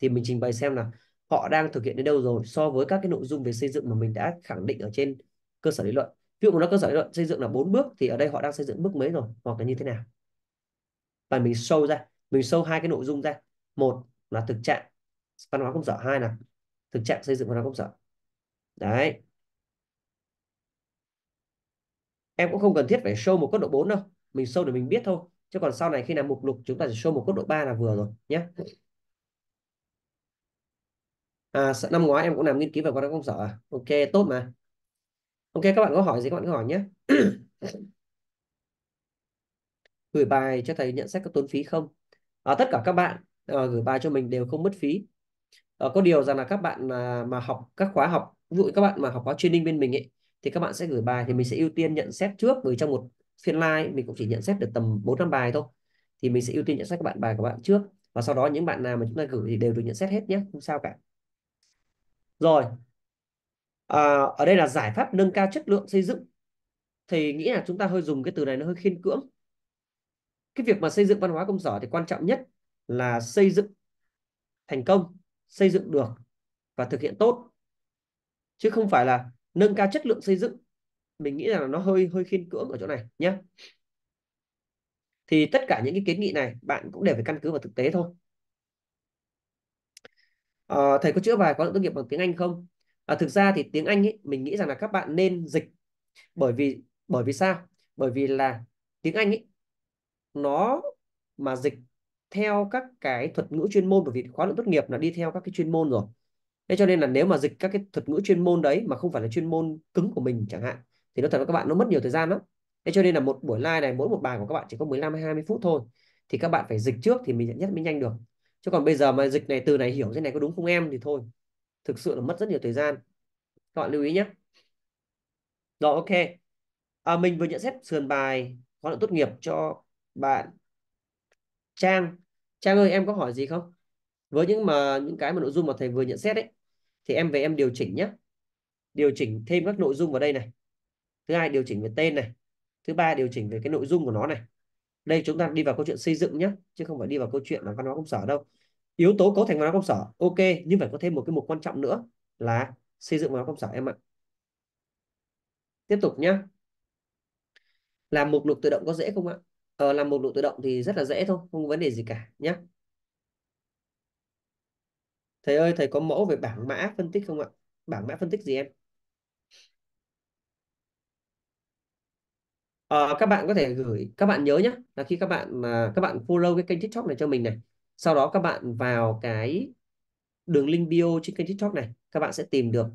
thì mình trình bày xem là họ đang thực hiện đến đâu rồi so với các cái nội dung về xây dựng mà mình đã khẳng định ở trên cơ sở lý luận ví dụ mà nó cơ sở lý luận xây dựng là bốn bước thì ở đây họ đang xây dựng bước mấy rồi hoặc là như thế nào và mình sâu ra mình sâu hai cái nội dung ra một là thực trạng văn hóa công sở hai là thực trạng xây dựng văn hóa công sở đấy em cũng không cần thiết phải show một cấp độ 4 đâu mình show để mình biết thôi chứ còn sau này khi làm mục lục chúng ta chỉ show một cấp độ 3 là vừa rồi nhé à, năm ngoái em cũng làm nghiên cứu về quan hệ công sở à? ok tốt mà ok các bạn có hỏi gì các bạn cứ hỏi nhé gửi bài cho thầy nhận xét có tốn phí không à, tất cả các bạn à, gửi bài cho mình đều không mất phí à, có điều rằng là các bạn mà, mà học các khóa học ví dụ các bạn mà học khóa training bên mình ấy thì các bạn sẽ gửi bài thì mình sẽ ưu tiên nhận xét trước bởi trong một phiên live mình cũng chỉ nhận xét được tầm 4 năm bài thôi thì mình sẽ ưu tiên nhận xét các bạn bài của bạn trước và sau đó những bạn nào mà chúng ta gửi thì đều được nhận xét hết nhé không sao cả rồi à, ở đây là giải pháp nâng cao chất lượng xây dựng thì nghĩ là chúng ta hơi dùng cái từ này nó hơi khiên cưỡng cái việc mà xây dựng văn hóa công sở thì quan trọng nhất là xây dựng thành công xây dựng được và thực hiện tốt chứ không phải là nâng cao chất lượng xây dựng mình nghĩ là nó hơi hơi khiên cưỡng ở chỗ này nhé thì tất cả những cái kiến nghị này bạn cũng đều phải căn cứ vào thực tế thôi à, thầy có chữa bài có lượng tốt nghiệp bằng tiếng Anh không à, thực ra thì tiếng Anh ấy, mình nghĩ rằng là các bạn nên dịch bởi vì bởi vì sao bởi vì là tiếng Anh ấy nó mà dịch theo các cái thuật ngữ chuyên môn bởi vì khóa luận tốt nghiệp là đi theo các cái chuyên môn rồi thế cho nên là nếu mà dịch các cái thuật ngữ chuyên môn đấy mà không phải là chuyên môn cứng của mình chẳng hạn thì nó thật với các bạn nó mất nhiều thời gian lắm thế cho nên là một buổi live này mỗi một bài của các bạn chỉ có 15 hay 20 phút thôi thì các bạn phải dịch trước thì mình nhất mới nhanh được chứ còn bây giờ mà dịch này từ này hiểu thế này có đúng không em thì thôi thực sự là mất rất nhiều thời gian các bạn lưu ý nhé rồi ok à, mình vừa nhận xét sườn bài khóa luận tốt nghiệp cho bạn Trang Trang ơi em có hỏi gì không với những mà những cái mà nội dung mà thầy vừa nhận xét ấy thì em về em điều chỉnh nhé điều chỉnh thêm các nội dung vào đây này thứ hai điều chỉnh về tên này thứ ba điều chỉnh về cái nội dung của nó này đây chúng ta đi vào câu chuyện xây dựng nhé chứ không phải đi vào câu chuyện là văn hóa công sở đâu yếu tố cấu thành văn hóa công sở ok nhưng phải có thêm một cái mục quan trọng nữa là xây dựng văn hóa công sở em ạ tiếp tục nhé làm mục lục tự động có dễ không ạ ờ, làm mục lục tự động thì rất là dễ thôi không có vấn đề gì cả nhé thầy ơi thầy có mẫu về bảng mã phân tích không ạ bảng mã phân tích gì em à, các bạn có thể gửi các bạn nhớ nhé là khi các bạn à, các bạn follow cái kênh tiktok này cho mình này sau đó các bạn vào cái đường link bio trên kênh tiktok này các bạn sẽ tìm được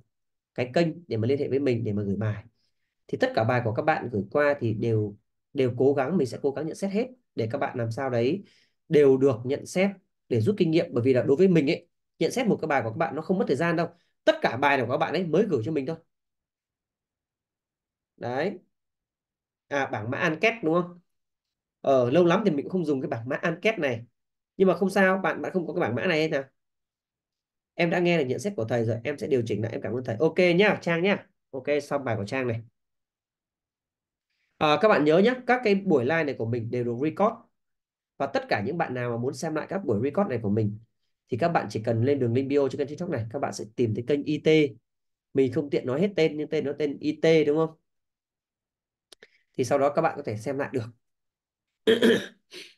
cái kênh để mà liên hệ với mình để mà gửi bài thì tất cả bài của các bạn gửi qua thì đều đều cố gắng mình sẽ cố gắng nhận xét hết để các bạn làm sao đấy đều được nhận xét để rút kinh nghiệm bởi vì là đối với mình ấy nhận xét một cái bài của các bạn nó không mất thời gian đâu tất cả bài nào của các bạn ấy mới gửi cho mình thôi đấy à bảng mã anket đúng không ở ờ, lâu lắm thì mình cũng không dùng cái bảng mã anket này nhưng mà không sao bạn bạn không có cái bảng mã này hay nào em đã nghe là nhận xét của thầy rồi em sẽ điều chỉnh lại em cảm ơn thầy ok nhá trang nhá ok xong bài của trang này à, các bạn nhớ nhá các cái buổi live này của mình đều được record và tất cả những bạn nào mà muốn xem lại các buổi record này của mình thì các bạn chỉ cần lên đường link bio trên kênh tiktok này các bạn sẽ tìm thấy kênh it mình không tiện nói hết tên nhưng tên nó tên it đúng không thì sau đó các bạn có thể xem lại được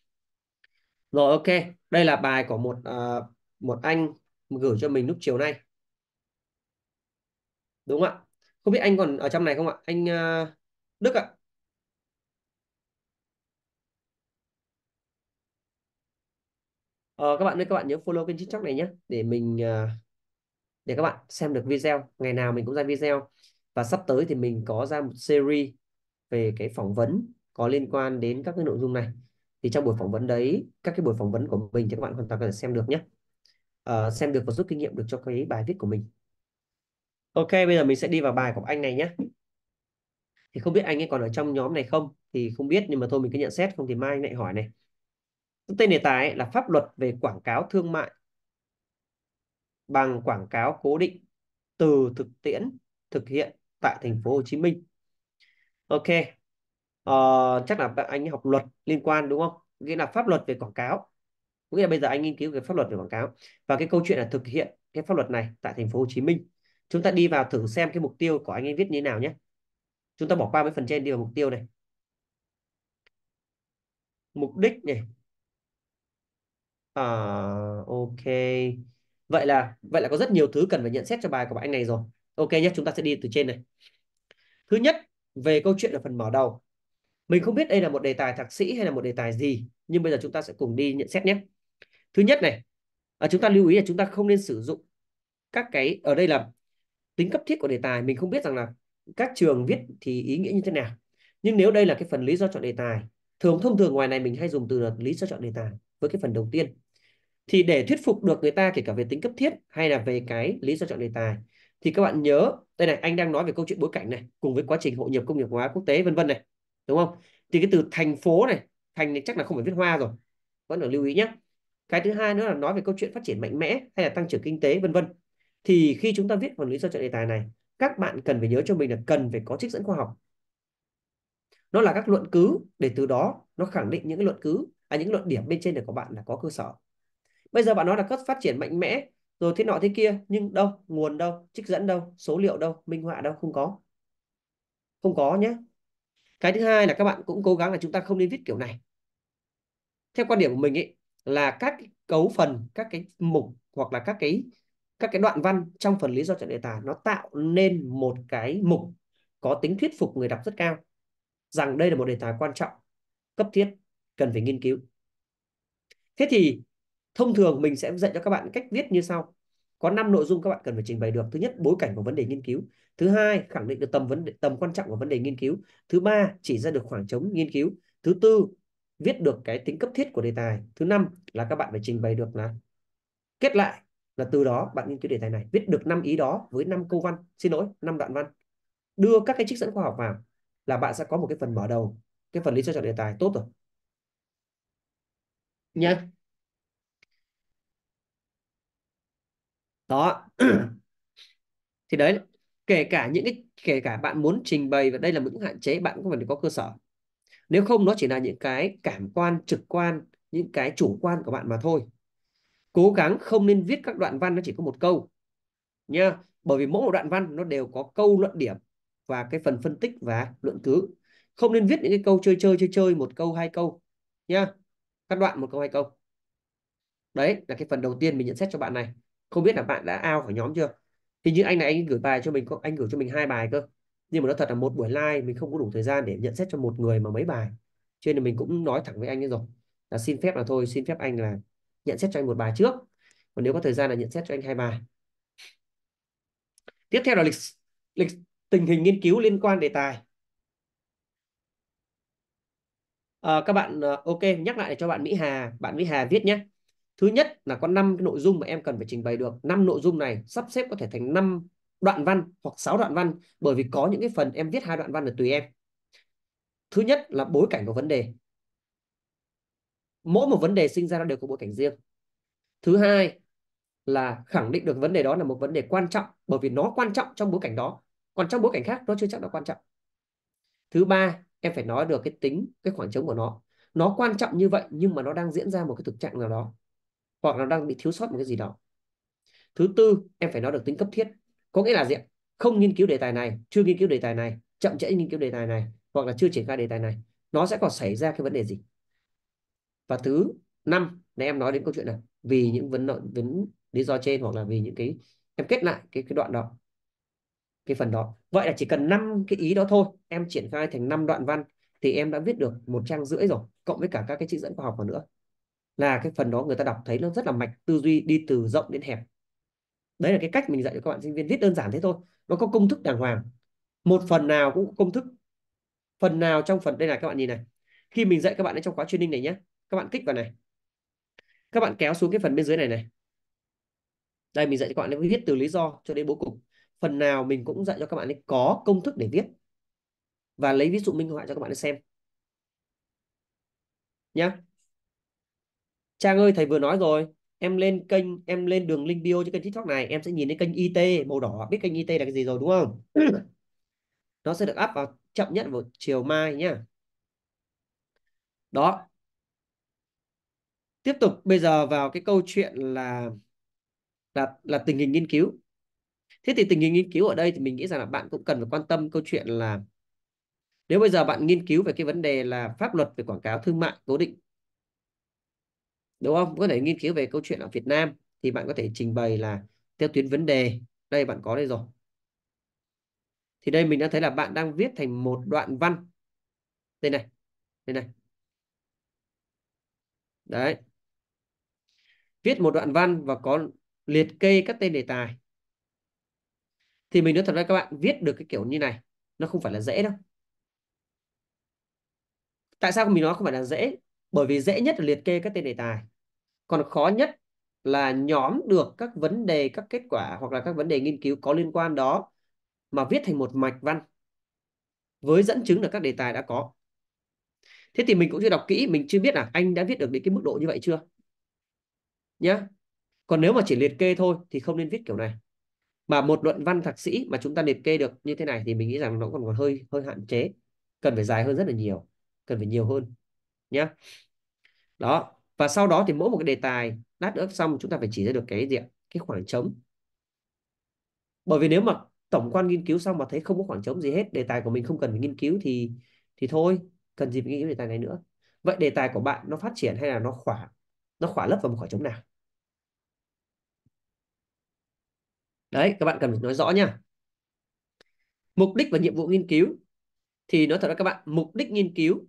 rồi ok đây là bài của một uh, một anh gửi cho mình lúc chiều nay đúng không ạ không biết anh còn ở trong này không ạ anh uh, Đức ạ ờ, các bạn ơi các bạn nhớ follow kênh TikTok này nhé để mình à, để các bạn xem được video ngày nào mình cũng ra video và sắp tới thì mình có ra một series về cái phỏng vấn có liên quan đến các cái nội dung này thì trong buổi phỏng vấn đấy các cái buổi phỏng vấn của mình thì các bạn hoàn toàn có thể xem được nhé uh, ờ, xem được và rút kinh nghiệm được cho cái bài viết của mình ok bây giờ mình sẽ đi vào bài của anh này nhé thì không biết anh ấy còn ở trong nhóm này không thì không biết nhưng mà thôi mình cứ nhận xét không thì mai anh lại hỏi này tên đề tài là pháp luật về quảng cáo thương mại bằng quảng cáo cố định từ thực tiễn thực hiện tại thành phố Hồ Chí Minh. Ok, ờ, chắc là anh học luật liên quan đúng không? Nghĩa là pháp luật về quảng cáo. Nghĩa là bây giờ anh nghiên cứu cái pháp luật về quảng cáo và cái câu chuyện là thực hiện cái pháp luật này tại thành phố Hồ Chí Minh. Chúng ta đi vào thử xem cái mục tiêu của anh ấy viết như thế nào nhé. Chúng ta bỏ qua mấy phần trên đi vào mục tiêu này. Mục đích này, À, ok. Vậy là vậy là có rất nhiều thứ cần phải nhận xét cho bài của bạn anh này rồi. Ok nhé, chúng ta sẽ đi từ trên này. Thứ nhất, về câu chuyện ở phần mở đầu. Mình không biết đây là một đề tài thạc sĩ hay là một đề tài gì, nhưng bây giờ chúng ta sẽ cùng đi nhận xét nhé. Thứ nhất này, à, chúng ta lưu ý là chúng ta không nên sử dụng các cái ở đây là tính cấp thiết của đề tài. Mình không biết rằng là các trường viết thì ý nghĩa như thế nào. Nhưng nếu đây là cái phần lý do chọn đề tài, thường thông thường ngoài này mình hay dùng từ là lý do chọn đề tài với cái phần đầu tiên thì để thuyết phục được người ta kể cả về tính cấp thiết hay là về cái lý do chọn đề tài thì các bạn nhớ đây này anh đang nói về câu chuyện bối cảnh này cùng với quá trình hội nhập công nghiệp hóa quốc tế vân vân này đúng không thì cái từ thành phố này thành này chắc là không phải viết hoa rồi vẫn phải lưu ý nhé cái thứ hai nữa là nói về câu chuyện phát triển mạnh mẽ hay là tăng trưởng kinh tế vân vân thì khi chúng ta viết phần lý do chọn đề tài này các bạn cần phải nhớ cho mình là cần phải có trích dẫn khoa học nó là các luận cứ để từ đó nó khẳng định những cái luận cứ à, những luận điểm bên trên để của bạn là có cơ sở bây giờ bạn nói là cất phát triển mạnh mẽ rồi thế nọ thế kia nhưng đâu nguồn đâu trích dẫn đâu số liệu đâu minh họa đâu không có không có nhé cái thứ hai là các bạn cũng cố gắng là chúng ta không nên viết kiểu này theo quan điểm của mình ấy là các cấu phần các cái mục hoặc là các cái các cái đoạn văn trong phần lý do chọn đề tài nó tạo nên một cái mục có tính thuyết phục người đọc rất cao rằng đây là một đề tài quan trọng cấp thiết cần phải nghiên cứu thế thì Thông thường mình sẽ dạy cho các bạn cách viết như sau. Có 5 nội dung các bạn cần phải trình bày được. Thứ nhất, bối cảnh của vấn đề nghiên cứu. Thứ hai, khẳng định được tầm vấn đề, tầm quan trọng của vấn đề nghiên cứu. Thứ ba, chỉ ra được khoảng trống nghiên cứu. Thứ tư, viết được cái tính cấp thiết của đề tài. Thứ năm là các bạn phải trình bày được là kết lại là từ đó bạn nghiên cứu đề tài này viết được năm ý đó với năm câu văn, xin lỗi, năm đoạn văn. Đưa các cái trích dẫn khoa học vào là bạn sẽ có một cái phần mở đầu, cái phần lý do chọn đề tài tốt rồi. Nha. đó thì đấy kể cả những cái kể cả bạn muốn trình bày và đây là những hạn chế bạn cũng phải có cơ sở nếu không nó chỉ là những cái cảm quan trực quan những cái chủ quan của bạn mà thôi cố gắng không nên viết các đoạn văn nó chỉ có một câu nha bởi vì mỗi một đoạn văn nó đều có câu luận điểm và cái phần phân tích và luận cứ không nên viết những cái câu chơi chơi chơi chơi một câu hai câu nha các đoạn một câu hai câu đấy là cái phần đầu tiên mình nhận xét cho bạn này không biết là bạn đã ao khỏi nhóm chưa hình như anh này anh gửi bài cho mình anh gửi cho mình hai bài cơ nhưng mà nó thật là một buổi live mình không có đủ thời gian để nhận xét cho một người mà mấy bài cho nên mình cũng nói thẳng với anh ấy rồi là xin phép là thôi xin phép anh là nhận xét cho anh một bài trước còn nếu có thời gian là nhận xét cho anh hai bài tiếp theo là lịch lịch tình hình nghiên cứu liên quan đề tài à, các bạn à, ok nhắc lại cho bạn Mỹ Hà bạn Mỹ Hà viết nhé thứ nhất là có 5 cái nội dung mà em cần phải trình bày được năm nội dung này sắp xếp có thể thành 5 đoạn văn hoặc 6 đoạn văn bởi vì có những cái phần em viết hai đoạn văn là tùy em thứ nhất là bối cảnh của vấn đề mỗi một vấn đề sinh ra nó đều có bối cảnh riêng thứ hai là khẳng định được vấn đề đó là một vấn đề quan trọng bởi vì nó quan trọng trong bối cảnh đó còn trong bối cảnh khác nó chưa chắc là quan trọng thứ ba em phải nói được cái tính cái khoảng trống của nó nó quan trọng như vậy nhưng mà nó đang diễn ra một cái thực trạng nào đó hoặc nó đang bị thiếu sót một cái gì đó thứ tư em phải nói được tính cấp thiết có nghĩa là gì không nghiên cứu đề tài này chưa nghiên cứu đề tài này chậm trễ nghiên cứu đề tài này hoặc là chưa triển khai đề tài này nó sẽ còn xảy ra cái vấn đề gì và thứ năm này em nói đến câu chuyện này vì những vấn nội vấn lý do trên hoặc là vì những cái em kết lại cái cái đoạn đó cái phần đó vậy là chỉ cần năm cái ý đó thôi em triển khai thành năm đoạn văn thì em đã viết được một trang rưỡi rồi cộng với cả các cái trích dẫn khoa học vào nữa là cái phần đó người ta đọc thấy nó rất là mạch tư duy đi từ rộng đến hẹp đấy là cái cách mình dạy cho các bạn sinh viên viết đơn giản thế thôi nó có công thức đàng hoàng một phần nào cũng có công thức phần nào trong phần đây là các bạn nhìn này khi mình dạy các bạn ấy trong khóa training này nhé các bạn kích vào này các bạn kéo xuống cái phần bên dưới này này đây mình dạy cho các bạn ấy viết từ lý do cho đến bố cục phần nào mình cũng dạy cho các bạn ấy có công thức để viết và lấy ví dụ minh họa cho các bạn ấy xem nhá Trang ơi thầy vừa nói rồi em lên kênh em lên đường link bio cho kênh tiktok này em sẽ nhìn thấy kênh it màu đỏ biết kênh it là cái gì rồi đúng không nó sẽ được up vào chậm nhất vào chiều mai nhá đó tiếp tục bây giờ vào cái câu chuyện là là là tình hình nghiên cứu thế thì tình hình nghiên cứu ở đây thì mình nghĩ rằng là bạn cũng cần phải quan tâm câu chuyện là nếu bây giờ bạn nghiên cứu về cái vấn đề là pháp luật về quảng cáo thương mại cố định đúng không có thể nghiên cứu về câu chuyện ở Việt Nam thì bạn có thể trình bày là theo tuyến vấn đề đây bạn có đây rồi thì đây mình đã thấy là bạn đang viết thành một đoạn văn đây này đây này đấy viết một đoạn văn và có liệt kê các tên đề tài thì mình nói thật với các bạn viết được cái kiểu như này nó không phải là dễ đâu tại sao mình nói không phải là dễ bởi vì dễ nhất là liệt kê các tên đề tài còn khó nhất là nhóm được các vấn đề các kết quả hoặc là các vấn đề nghiên cứu có liên quan đó mà viết thành một mạch văn với dẫn chứng là các đề tài đã có thế thì mình cũng chưa đọc kỹ mình chưa biết là anh đã viết được đến cái mức độ như vậy chưa nhá còn nếu mà chỉ liệt kê thôi thì không nên viết kiểu này mà một luận văn thạc sĩ mà chúng ta liệt kê được như thế này thì mình nghĩ rằng nó còn còn hơi hơi hạn chế cần phải dài hơn rất là nhiều cần phải nhiều hơn nhá đó và sau đó thì mỗi một cái đề tài đát ước xong chúng ta phải chỉ ra được cái gì ạ cái khoảng trống bởi vì nếu mà tổng quan nghiên cứu xong mà thấy không có khoảng trống gì hết đề tài của mình không cần phải nghiên cứu thì thì thôi cần gì phải nghiên cứu đề tài này nữa vậy đề tài của bạn nó phát triển hay là nó khỏa nó khỏa lấp vào một khoảng trống nào đấy các bạn cần phải nói rõ nha mục đích và nhiệm vụ nghiên cứu thì nói thật là các bạn mục đích nghiên cứu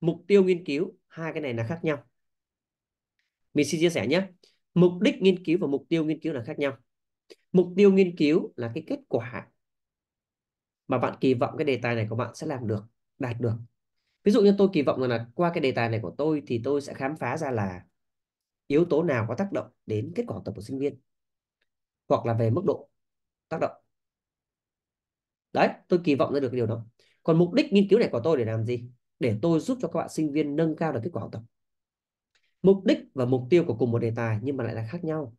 mục tiêu nghiên cứu hai cái này là khác nhau mình xin chia sẻ nhé mục đích nghiên cứu và mục tiêu nghiên cứu là khác nhau mục tiêu nghiên cứu là cái kết quả mà bạn kỳ vọng cái đề tài này của bạn sẽ làm được đạt được ví dụ như tôi kỳ vọng là qua cái đề tài này của tôi thì tôi sẽ khám phá ra là yếu tố nào có tác động đến kết quả tập của sinh viên hoặc là về mức độ tác động đấy tôi kỳ vọng ra được cái điều đó còn mục đích nghiên cứu này của tôi để làm gì để tôi giúp cho các bạn sinh viên nâng cao được kết quả học tập mục đích và mục tiêu của cùng một đề tài nhưng mà lại là khác nhau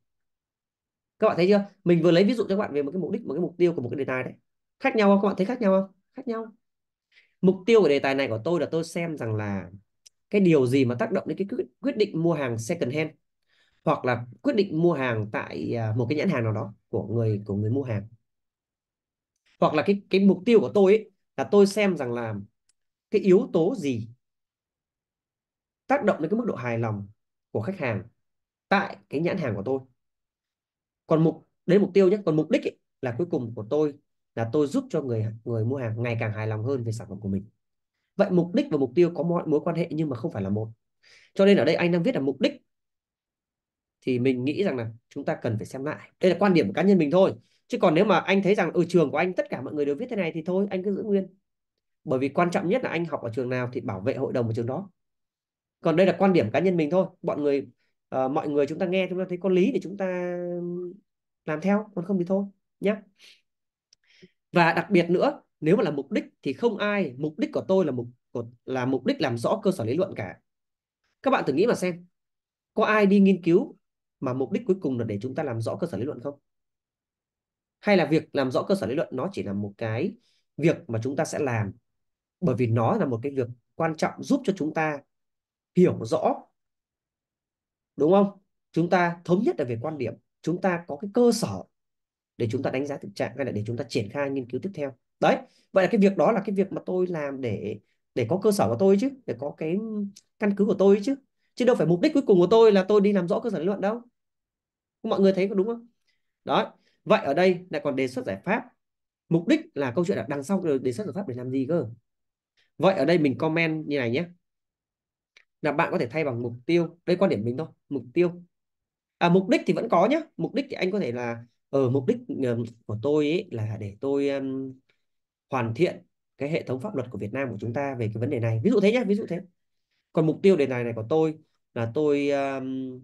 các bạn thấy chưa mình vừa lấy ví dụ cho các bạn về một cái mục đích một cái mục tiêu của một cái đề tài đấy khác nhau không các bạn thấy khác nhau không khác nhau mục tiêu của đề tài này của tôi là tôi xem rằng là cái điều gì mà tác động đến cái quyết định mua hàng second hand hoặc là quyết định mua hàng tại à, một cái nhãn hàng nào đó của người của người mua hàng hoặc là cái cái mục tiêu của tôi ấy, là tôi xem rằng là cái yếu tố gì tác động đến cái mức độ hài lòng của khách hàng tại cái nhãn hàng của tôi còn mục đấy mục tiêu nhé còn mục đích ấy, là cuối cùng của tôi là tôi giúp cho người người mua hàng ngày càng hài lòng hơn về sản phẩm của mình vậy mục đích và mục tiêu có mọi mối quan hệ nhưng mà không phải là một cho nên ở đây anh đang viết là mục đích thì mình nghĩ rằng là chúng ta cần phải xem lại đây là quan điểm của cá nhân mình thôi chứ còn nếu mà anh thấy rằng ở ừ, trường của anh tất cả mọi người đều viết thế này thì thôi anh cứ giữ nguyên bởi vì quan trọng nhất là anh học ở trường nào thì bảo vệ hội đồng của trường đó còn đây là quan điểm cá nhân mình thôi bọn người uh, mọi người chúng ta nghe chúng ta thấy có lý thì chúng ta làm theo còn không thì thôi nhé và đặc biệt nữa nếu mà là mục đích thì không ai mục đích của tôi là mục của, là mục đích làm rõ cơ sở lý luận cả các bạn thử nghĩ mà xem có ai đi nghiên cứu mà mục đích cuối cùng là để chúng ta làm rõ cơ sở lý luận không hay là việc làm rõ cơ sở lý luận nó chỉ là một cái việc mà chúng ta sẽ làm bởi vì nó là một cái việc quan trọng giúp cho chúng ta hiểu rõ đúng không chúng ta thống nhất được về quan điểm chúng ta có cái cơ sở để chúng ta đánh giá thực trạng hay là để chúng ta triển khai nghiên cứu tiếp theo đấy vậy là cái việc đó là cái việc mà tôi làm để để có cơ sở của tôi chứ để có cái căn cứ của tôi chứ chứ đâu phải mục đích cuối cùng của tôi là tôi đi làm rõ cơ sở lý luận đâu mọi người thấy có đúng không đó vậy ở đây lại còn đề xuất giải pháp mục đích là câu chuyện là đằng sau đề xuất giải pháp để làm gì cơ vậy ở đây mình comment như này nhé là bạn có thể thay bằng mục tiêu đây quan điểm mình thôi mục tiêu à, mục đích thì vẫn có nhá mục đích thì anh có thể là ở ờ, ừ, mục đích ờ, của tôi ấy là để tôi um, hoàn thiện cái hệ thống pháp luật của Việt Nam của chúng ta về cái vấn đề này ví dụ thế nhá ví dụ thế còn mục tiêu đề tài này của tôi là tôi um,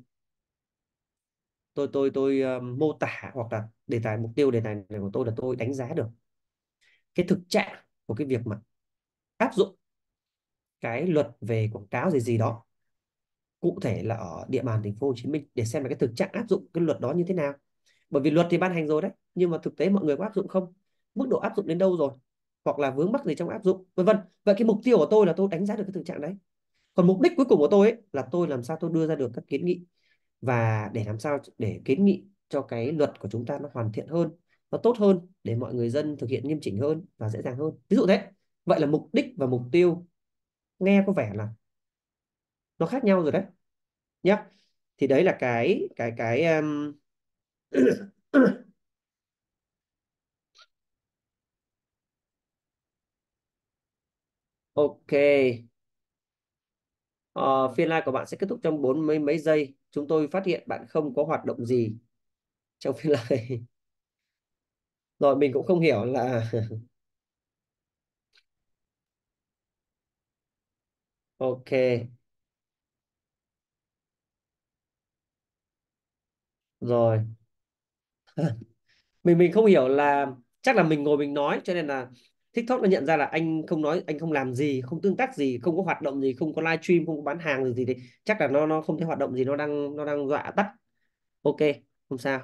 tôi tôi tôi um, mô tả hoặc là đề tài mục tiêu đề tài này của tôi là tôi đánh giá được cái thực trạng của cái việc mà áp dụng cái luật về quảng cáo gì gì đó cụ thể là ở địa bàn thành phố Hồ Chí Minh để xem là cái thực trạng áp dụng cái luật đó như thế nào bởi vì luật thì ban hành rồi đấy nhưng mà thực tế mọi người có áp dụng không mức độ áp dụng đến đâu rồi hoặc là vướng mắc gì trong áp dụng vân vân vậy cái mục tiêu của tôi là tôi đánh giá được cái thực trạng đấy còn mục đích cuối cùng của tôi ấy, là tôi làm sao tôi đưa ra được các kiến nghị và để làm sao để kiến nghị cho cái luật của chúng ta nó hoàn thiện hơn nó tốt hơn để mọi người dân thực hiện nghiêm chỉnh hơn và dễ dàng hơn ví dụ thế vậy là mục đích và mục tiêu nghe có vẻ là nó khác nhau rồi đấy nhé thì đấy là cái cái cái um... ok ờ, phiên live của bạn sẽ kết thúc trong bốn mấy mấy giây chúng tôi phát hiện bạn không có hoạt động gì trong phiên live rồi mình cũng không hiểu là ok rồi mình mình không hiểu là chắc là mình ngồi mình nói cho nên là TikTok nó nhận ra là anh không nói anh không làm gì không tương tác gì không có hoạt động gì không có live stream không có bán hàng gì gì thì chắc là nó nó không thấy hoạt động gì nó đang nó đang dọa tắt ok không sao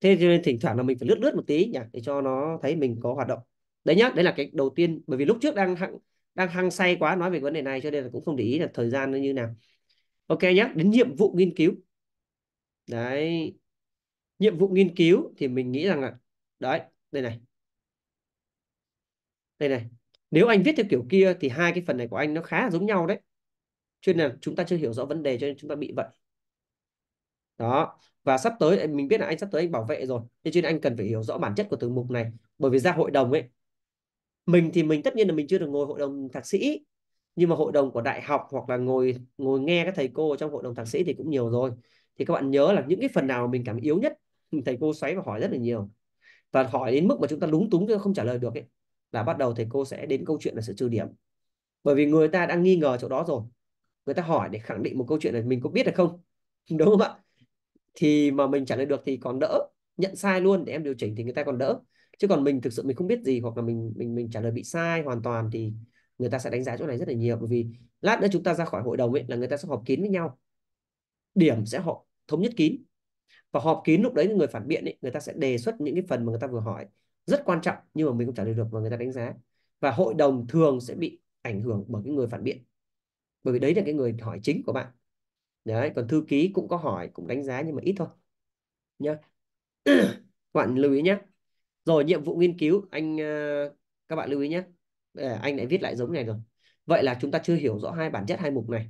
thế cho nên thỉnh thoảng là mình phải lướt lướt một tí nhỉ để cho nó thấy mình có hoạt động đấy nhá đấy là cái đầu tiên bởi vì lúc trước đang hạng đang hăng say quá nói về vấn đề này cho nên là cũng không để ý là thời gian nó như nào ok nhé đến nhiệm vụ nghiên cứu đấy nhiệm vụ nghiên cứu thì mình nghĩ rằng là đấy đây này đây này nếu anh viết theo kiểu kia thì hai cái phần này của anh nó khá là giống nhau đấy cho nên là chúng ta chưa hiểu rõ vấn đề cho nên chúng ta bị vậy đó và sắp tới mình biết là anh sắp tới anh bảo vệ rồi thế cho nên anh cần phải hiểu rõ bản chất của từ mục này bởi vì ra hội đồng ấy mình thì mình tất nhiên là mình chưa được ngồi hội đồng thạc sĩ nhưng mà hội đồng của đại học hoặc là ngồi ngồi nghe các thầy cô trong hội đồng thạc sĩ thì cũng nhiều rồi thì các bạn nhớ là những cái phần nào mình cảm yếu nhất thầy cô xoáy và hỏi rất là nhiều và hỏi đến mức mà chúng ta lúng túng không trả lời được ấy, là bắt đầu thầy cô sẽ đến câu chuyện là sự trừ điểm bởi vì người ta đang nghi ngờ chỗ đó rồi người ta hỏi để khẳng định một câu chuyện là mình có biết được không đúng không ạ thì mà mình trả lời được thì còn đỡ nhận sai luôn để em điều chỉnh thì người ta còn đỡ chứ còn mình thực sự mình không biết gì hoặc là mình mình mình trả lời bị sai hoàn toàn thì người ta sẽ đánh giá chỗ này rất là nhiều bởi vì lát nữa chúng ta ra khỏi hội đồng ấy là người ta sẽ họp kín với nhau điểm sẽ họ thống nhất kín và họp kín lúc đấy người phản biện ấy, người ta sẽ đề xuất những cái phần mà người ta vừa hỏi rất quan trọng nhưng mà mình không trả lời được và người ta đánh giá và hội đồng thường sẽ bị ảnh hưởng bởi cái người phản biện bởi vì đấy là cái người hỏi chính của bạn đấy còn thư ký cũng có hỏi cũng đánh giá nhưng mà ít thôi nhá các bạn lưu ý nhé rồi nhiệm vụ nghiên cứu anh ờ, các bạn lưu ý nhé ờ, anh lại viết lại giống này rồi vậy là chúng ta chưa hiểu rõ hai bản chất hai mục này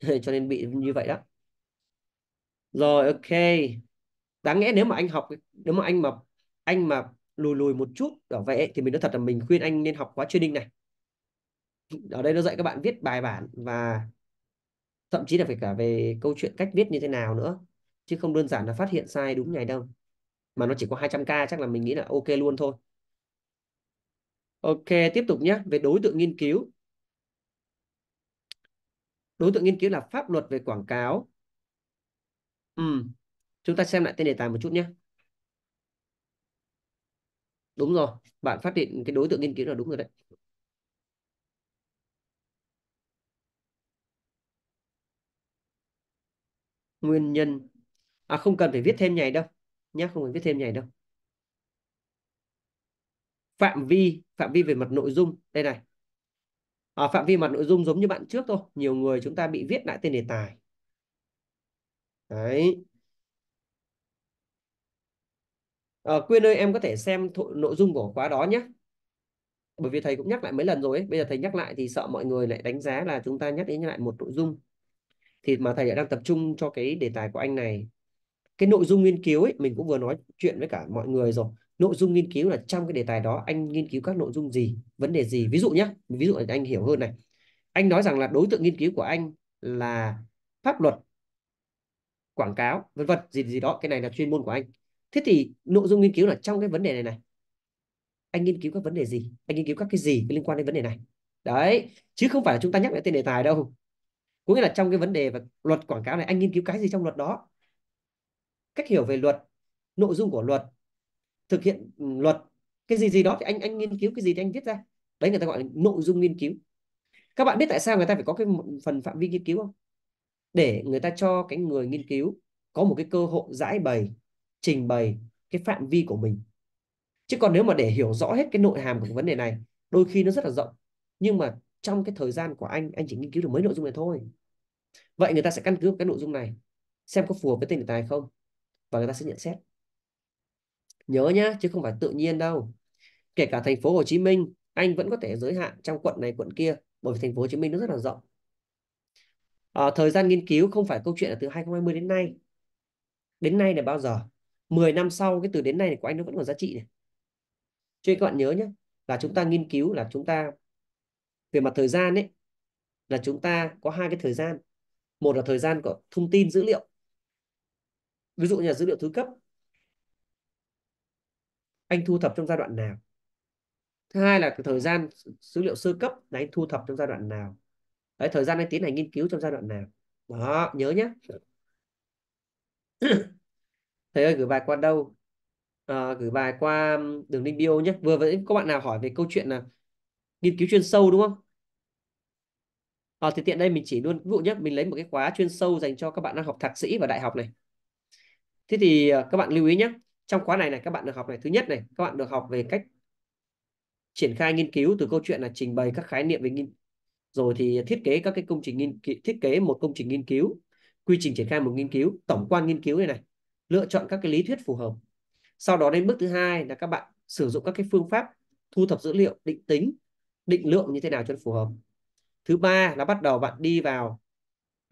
cho nên bị như vậy đó rồi ok đáng lẽ nếu mà anh học nếu mà anh mà anh mà lùi lùi một chút ở vậy thì mình nói thật là mình khuyên anh nên học khóa training này ở đây nó dạy các bạn viết bài bản và thậm chí là phải cả về câu chuyện cách viết như thế nào nữa chứ không đơn giản là phát hiện sai đúng ngày đâu mà nó chỉ có 200k chắc là mình nghĩ là ok luôn thôi ok tiếp tục nhé về đối tượng nghiên cứu đối tượng nghiên cứu là pháp luật về quảng cáo ừ. chúng ta xem lại tên đề tài một chút nhé đúng rồi bạn phát hiện cái đối tượng nghiên cứu là đúng rồi đấy nguyên nhân à, không cần phải viết thêm nhảy đâu nhé không cần viết thêm nhảy đâu phạm vi phạm vi về mặt nội dung đây này à, phạm vi mặt nội dung giống như bạn trước thôi nhiều người chúng ta bị viết lại tên đề tài đấy à, quyên ơi em có thể xem nội dung của khóa đó nhé bởi vì thầy cũng nhắc lại mấy lần rồi ấy. bây giờ thầy nhắc lại thì sợ mọi người lại đánh giá là chúng ta nhắc đến lại một nội dung thì mà thầy đã đang tập trung cho cái đề tài của anh này cái nội dung nghiên cứu ấy mình cũng vừa nói chuyện với cả mọi người rồi nội dung nghiên cứu là trong cái đề tài đó anh nghiên cứu các nội dung gì vấn đề gì ví dụ nhé ví dụ là anh hiểu hơn này anh nói rằng là đối tượng nghiên cứu của anh là pháp luật quảng cáo vân vân gì gì đó cái này là chuyên môn của anh thế thì nội dung nghiên cứu là trong cái vấn đề này này anh nghiên cứu các vấn đề gì anh nghiên cứu các cái gì liên quan đến vấn đề này đấy chứ không phải là chúng ta nhắc đến tên đề tài đâu có nghĩa là trong cái vấn đề và luật quảng cáo này anh nghiên cứu cái gì trong luật đó cách hiểu về luật nội dung của luật thực hiện ừ, luật cái gì gì đó thì anh anh nghiên cứu cái gì thì anh viết ra đấy người ta gọi là nội dung nghiên cứu các bạn biết tại sao người ta phải có cái phần phạm vi nghiên cứu không để người ta cho cái người nghiên cứu có một cái cơ hội giải bày trình bày cái phạm vi của mình chứ còn nếu mà để hiểu rõ hết cái nội hàm của cái vấn đề này đôi khi nó rất là rộng nhưng mà trong cái thời gian của anh anh chỉ nghiên cứu được mấy nội dung này thôi vậy người ta sẽ căn cứ vào cái nội dung này xem có phù hợp với tên đề tài không và người ta sẽ nhận xét nhớ nhá chứ không phải tự nhiên đâu kể cả thành phố Hồ Chí Minh anh vẫn có thể giới hạn trong quận này quận kia bởi vì thành phố Hồ Chí Minh nó rất là rộng à, thời gian nghiên cứu không phải câu chuyện là từ 2020 đến nay đến nay là bao giờ 10 năm sau cái từ đến nay của anh nó vẫn còn giá trị này cho nên các bạn nhớ nhé là chúng ta nghiên cứu là chúng ta về mặt thời gian ấy là chúng ta có hai cái thời gian một là thời gian của thông tin dữ liệu ví dụ như là dữ liệu thứ cấp anh thu thập trong giai đoạn nào thứ hai là thời gian dữ liệu sơ cấp là anh thu thập trong giai đoạn nào đấy thời gian anh tiến hành nghiên cứu trong giai đoạn nào đó nhớ nhé thầy ơi gửi bài qua đâu à, gửi bài qua đường link bio nhé vừa với có bạn nào hỏi về câu chuyện là nghiên cứu chuyên sâu đúng không à, thì tiện đây mình chỉ luôn ví dụ nhé mình lấy một cái khóa chuyên sâu dành cho các bạn đang học thạc sĩ và đại học này thế thì ờ, các bạn lưu ý nhé trong khóa này này các bạn được học này thứ nhất này các bạn được học về cách triển khai nghiên cứu từ câu chuyện là trình bày các khái niệm về nghiên rồi thì thiết kế các cái công trình nghiên thiết kế một công trình nghiên cứu quy trình triển khai một nghiên cứu tổng quan nghiên cứu này này lựa chọn các cái lý thuyết phù hợp sau đó đến bước thứ hai là các bạn sử dụng các cái phương pháp thu thập dữ liệu định tính định lượng như thế nào cho phù hợp thứ ba là bắt đầu bạn đi vào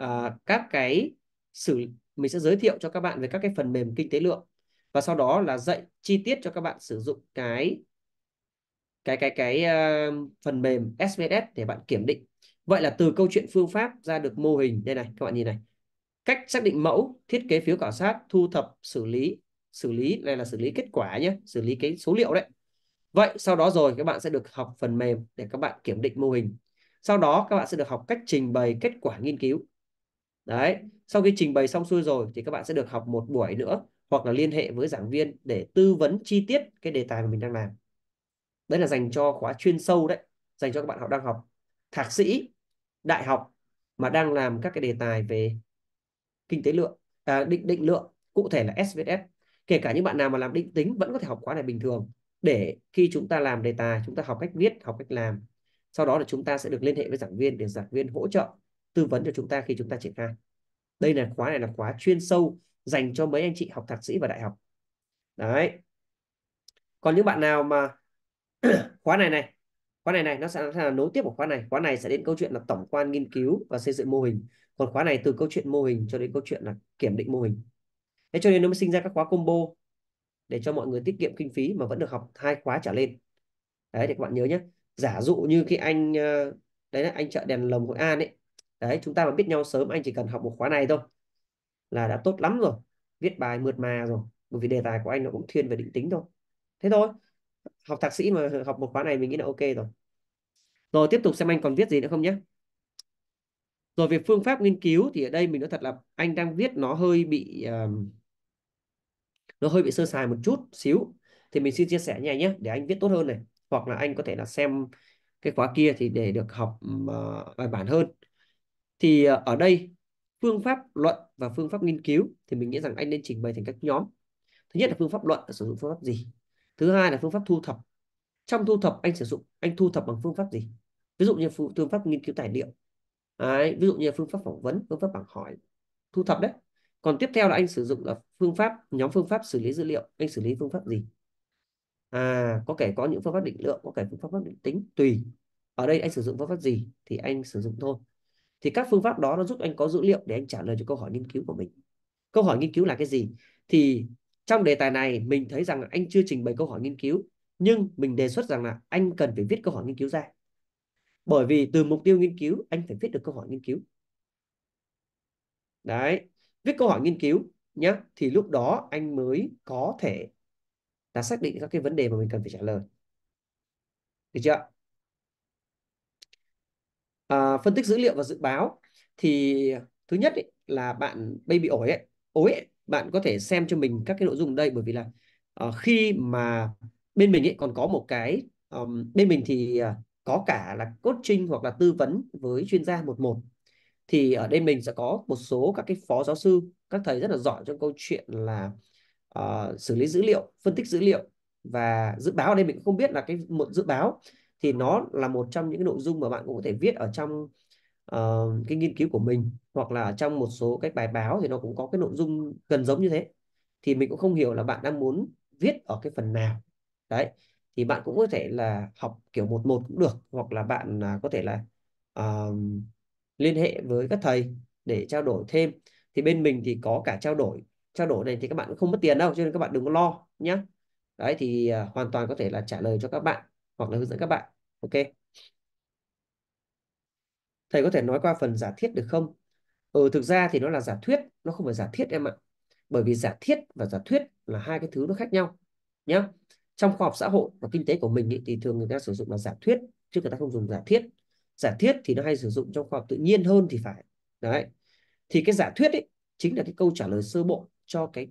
uh, các cái xử mình sẽ giới thiệu cho các bạn về các cái phần mềm kinh tế lượng và sau đó là dạy chi tiết cho các bạn sử dụng cái cái cái cái uh, phần mềm SPSS để bạn kiểm định. Vậy là từ câu chuyện phương pháp ra được mô hình đây này, các bạn nhìn này. Cách xác định mẫu, thiết kế phiếu khảo sát, thu thập, xử lý, xử lý này là xử lý kết quả nhé, xử lý cái số liệu đấy. Vậy sau đó rồi các bạn sẽ được học phần mềm để các bạn kiểm định mô hình. Sau đó các bạn sẽ được học cách trình bày kết quả nghiên cứu. Đấy, sau khi trình bày xong xuôi rồi thì các bạn sẽ được học một buổi nữa hoặc là liên hệ với giảng viên để tư vấn chi tiết cái đề tài mà mình đang làm. Đấy là dành cho khóa chuyên sâu đấy, dành cho các bạn học đang học thạc sĩ, đại học mà đang làm các cái đề tài về kinh tế lượng, à, định định lượng, cụ thể là SVS. Kể cả những bạn nào mà làm định tính vẫn có thể học khóa này bình thường để khi chúng ta làm đề tài, chúng ta học cách viết, học cách làm. Sau đó là chúng ta sẽ được liên hệ với giảng viên để giảng viên hỗ trợ tư vấn cho chúng ta khi chúng ta triển khai đây là khóa này là khóa chuyên sâu dành cho mấy anh chị học thạc sĩ và đại học đấy còn những bạn nào mà khóa này này khóa này này nó sẽ, là nối tiếp của khóa này khóa này sẽ đến câu chuyện là tổng quan nghiên cứu và xây dựng mô hình còn khóa này từ câu chuyện mô hình cho đến câu chuyện là kiểm định mô hình thế cho nên nó mới sinh ra các khóa combo để cho mọi người tiết kiệm kinh phí mà vẫn được học hai khóa trở lên đấy thì các bạn nhớ nhé giả dụ như khi anh ờ, đấy là anh chợ đèn lồng hội an ấy đấy chúng ta mà biết nhau sớm anh chỉ cần học một khóa này thôi là đã tốt lắm rồi viết bài mượt mà rồi bởi vì đề tài của anh nó cũng thiên về định tính thôi thế thôi học thạc sĩ mà học một khóa này mình nghĩ là ok rồi rồi tiếp tục xem anh còn viết gì nữa không nhé rồi về phương pháp nghiên cứu thì ở đây mình nói thật là anh đang viết nó hơi bị um, nó hơi bị sơ sài một chút xíu thì mình xin chia sẻ nha nhé để anh viết tốt hơn này hoặc là anh có thể là xem cái khóa kia thì để được học uh, bài bản hơn thì ở đây phương pháp luận và phương pháp nghiên cứu thì mình nghĩ rằng anh nên trình bày thành các nhóm thứ nhất là phương pháp luận là sử dụng phương pháp gì thứ hai là phương pháp thu thập trong thu thập anh sử dụng anh thu thập bằng phương pháp gì ví dụ như phương pháp nghiên cứu tài liệu đấy, ví dụ như phương pháp phỏng vấn phương pháp bảng hỏi thu thập đấy còn tiếp theo là anh sử dụng là phương pháp nhóm phương pháp xử lý dữ liệu anh xử lý phương pháp gì à có kể có những phương pháp định lượng có kể phương pháp định tính tùy ở đây anh sử dụng phương pháp gì thì anh sử dụng thôi thì các phương pháp đó nó giúp anh có dữ liệu để anh trả lời cho câu hỏi nghiên cứu của mình câu hỏi nghiên cứu là cái gì thì trong đề tài này mình thấy rằng anh chưa trình bày câu hỏi nghiên cứu nhưng mình đề xuất rằng là anh cần phải viết câu hỏi nghiên cứu ra bởi vì từ mục tiêu nghiên cứu anh phải viết được câu hỏi nghiên cứu đấy viết câu hỏi nghiên cứu nhé thì lúc đó anh mới có thể là xác định các cái vấn đề mà mình cần phải trả lời được chưa à, phân tích dữ liệu và dự báo thì thứ nhất ấy, là bạn baby ổi ấy, ối ấy, bạn có thể xem cho mình các cái nội dung đây bởi vì là uh, khi mà bên mình ấy còn có một cái um, bên mình thì uh, có cả là coaching hoặc là tư vấn với chuyên gia một một thì ở đây mình sẽ có một số các cái phó giáo sư các thầy rất là giỏi trong câu chuyện là uh, xử lý dữ liệu phân tích dữ liệu và dự báo ở đây mình cũng không biết là cái một dự báo thì nó là một trong những cái nội dung mà bạn cũng có thể viết ở trong uh, cái nghiên cứu của mình hoặc là trong một số cái bài báo thì nó cũng có cái nội dung gần giống như thế thì mình cũng không hiểu là bạn đang muốn viết ở cái phần nào đấy thì bạn cũng có thể là học kiểu một một cũng được hoặc là bạn à, có thể là uh, liên hệ với các thầy để trao đổi thêm thì bên mình thì có cả trao đổi trao đổi này thì các bạn cũng không mất tiền đâu cho nên các bạn đừng có lo nhé đấy thì uh, hoàn toàn có thể là trả lời cho các bạn hoặc là hướng dẫn các bạn ok thầy có thể nói qua phần giả thiết được không ừ thực ra thì nó là giả thuyết nó không phải giả thiết em ạ bởi vì giả thiết và giả thuyết là hai cái thứ nó khác nhau nhá. trong khoa học xã hội và kinh tế của mình ý, thì thường người ta sử dụng là giả thuyết chứ người ta không dùng giả thiết giả thiết thì nó hay sử dụng trong khoa học tự nhiên hơn thì phải đấy thì cái giả thuyết ấy chính là cái câu trả lời sơ bộ cho cái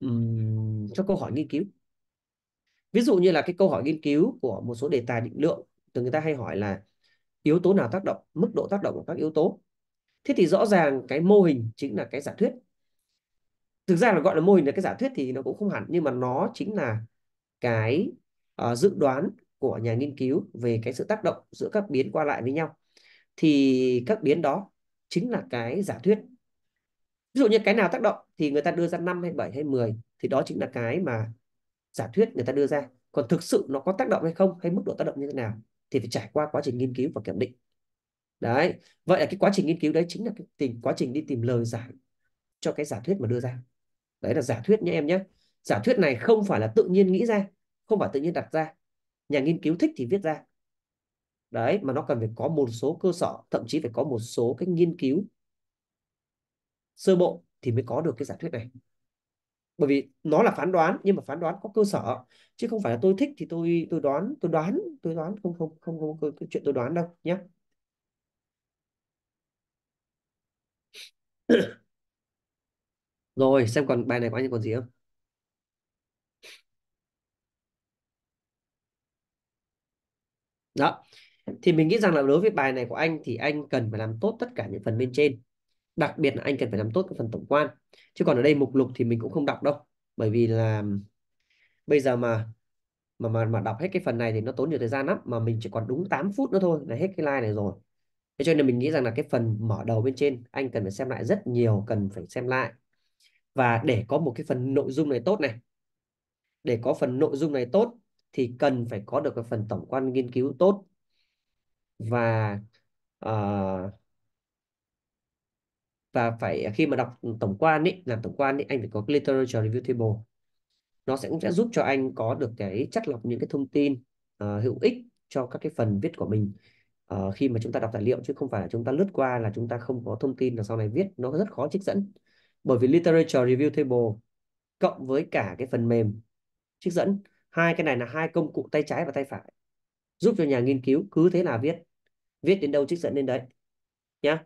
um, cho câu hỏi nghiên cứu ví dụ như là cái câu hỏi nghiên cứu của một số đề tài định lượng từ người ta hay hỏi là yếu tố nào tác động mức độ tác động của các yếu tố thế thì rõ ràng cái mô hình chính là cái giả thuyết thực ra là gọi là mô hình là cái giả thuyết thì nó cũng không hẳn nhưng mà nó chính là cái uh, dự đoán của nhà nghiên cứu về cái sự tác động giữa các biến qua lại với nhau thì các biến đó chính là cái giả thuyết ví dụ như cái nào tác động thì người ta đưa ra 5 hay 7 hay 10 thì đó chính là cái mà giả thuyết người ta đưa ra còn thực sự nó có tác động hay không hay mức độ tác động như thế nào thì phải trải qua quá trình nghiên cứu và kiểm định đấy vậy là cái quá trình nghiên cứu đấy chính là cái tình quá trình đi tìm lời giải cho cái giả thuyết mà đưa ra đấy là giả thuyết nhé em nhé giả thuyết này không phải là tự nhiên nghĩ ra không phải tự nhiên đặt ra nhà nghiên cứu thích thì viết ra đấy mà nó cần phải có một số cơ sở thậm chí phải có một số cái nghiên cứu sơ bộ thì mới có được cái giả thuyết này bởi vì nó là phán đoán nhưng mà phán đoán có cơ sở chứ không phải là tôi thích thì tôi tôi đoán tôi đoán tôi đoán không không không không, không cái chuyện tôi đoán đâu nhé rồi xem còn bài này có anh còn gì không đó thì mình nghĩ rằng là đối với bài này của anh thì anh cần phải làm tốt tất cả những phần bên trên đặc biệt là anh cần phải nắm tốt cái phần tổng quan chứ còn ở đây mục lục thì mình cũng không đọc đâu bởi vì là bây giờ mà mà mà mà đọc hết cái phần này thì nó tốn nhiều thời gian lắm mà mình chỉ còn đúng 8 phút nữa thôi là hết cái slide này rồi thế cho nên mình nghĩ rằng là cái phần mở đầu bên trên anh cần phải xem lại rất nhiều cần phải xem lại và để có một cái phần nội dung này tốt này để có phần nội dung này tốt thì cần phải có được cái phần tổng quan nghiên cứu tốt và uh, và phải khi mà đọc tổng quan ấy làm tổng quan ấy anh phải có cái literature review table nó sẽ cũng sẽ giúp cho anh có được cái chất lọc những cái thông tin uh, hữu ích cho các cái phần viết của mình uh, khi mà chúng ta đọc tài liệu chứ không phải là chúng ta lướt qua là chúng ta không có thông tin là sau này viết nó rất khó trích dẫn bởi vì literature review table cộng với cả cái phần mềm trích dẫn hai cái này là hai công cụ tay trái và tay phải giúp cho nhà nghiên cứu cứ thế là viết viết đến đâu trích dẫn đến đấy nhá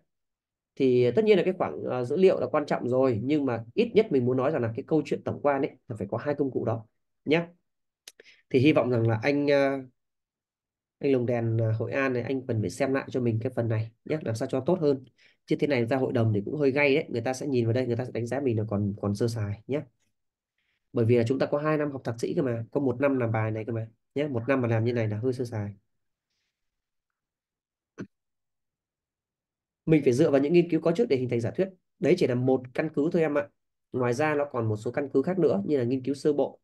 thì tất nhiên là cái khoảng ờ, dữ liệu là quan trọng rồi nhưng mà ít nhất mình muốn nói rằng là cái câu chuyện tổng quan ấy là phải có hai công cụ đó nhé thì hy vọng rằng là anh ờ, anh lồng đèn ờ, Hội An này anh cần phải xem lại cho mình cái phần này nhé làm sao cho tốt hơn chứ thế này ra hội đồng thì cũng hơi gay đấy người ta sẽ nhìn vào đây người ta sẽ đánh giá mình là còn còn sơ sài nhé bởi vì là chúng ta có hai năm học thạc sĩ cơ mà có một năm làm bài này cơ mà nhé một năm mà làm như này là hơi sơ sài mình phải dựa vào những nghiên cứu có trước để hình thành giả thuyết đấy chỉ là một căn cứ thôi em ạ ngoài ra nó còn một số căn cứ khác nữa như là nghiên cứu sơ bộ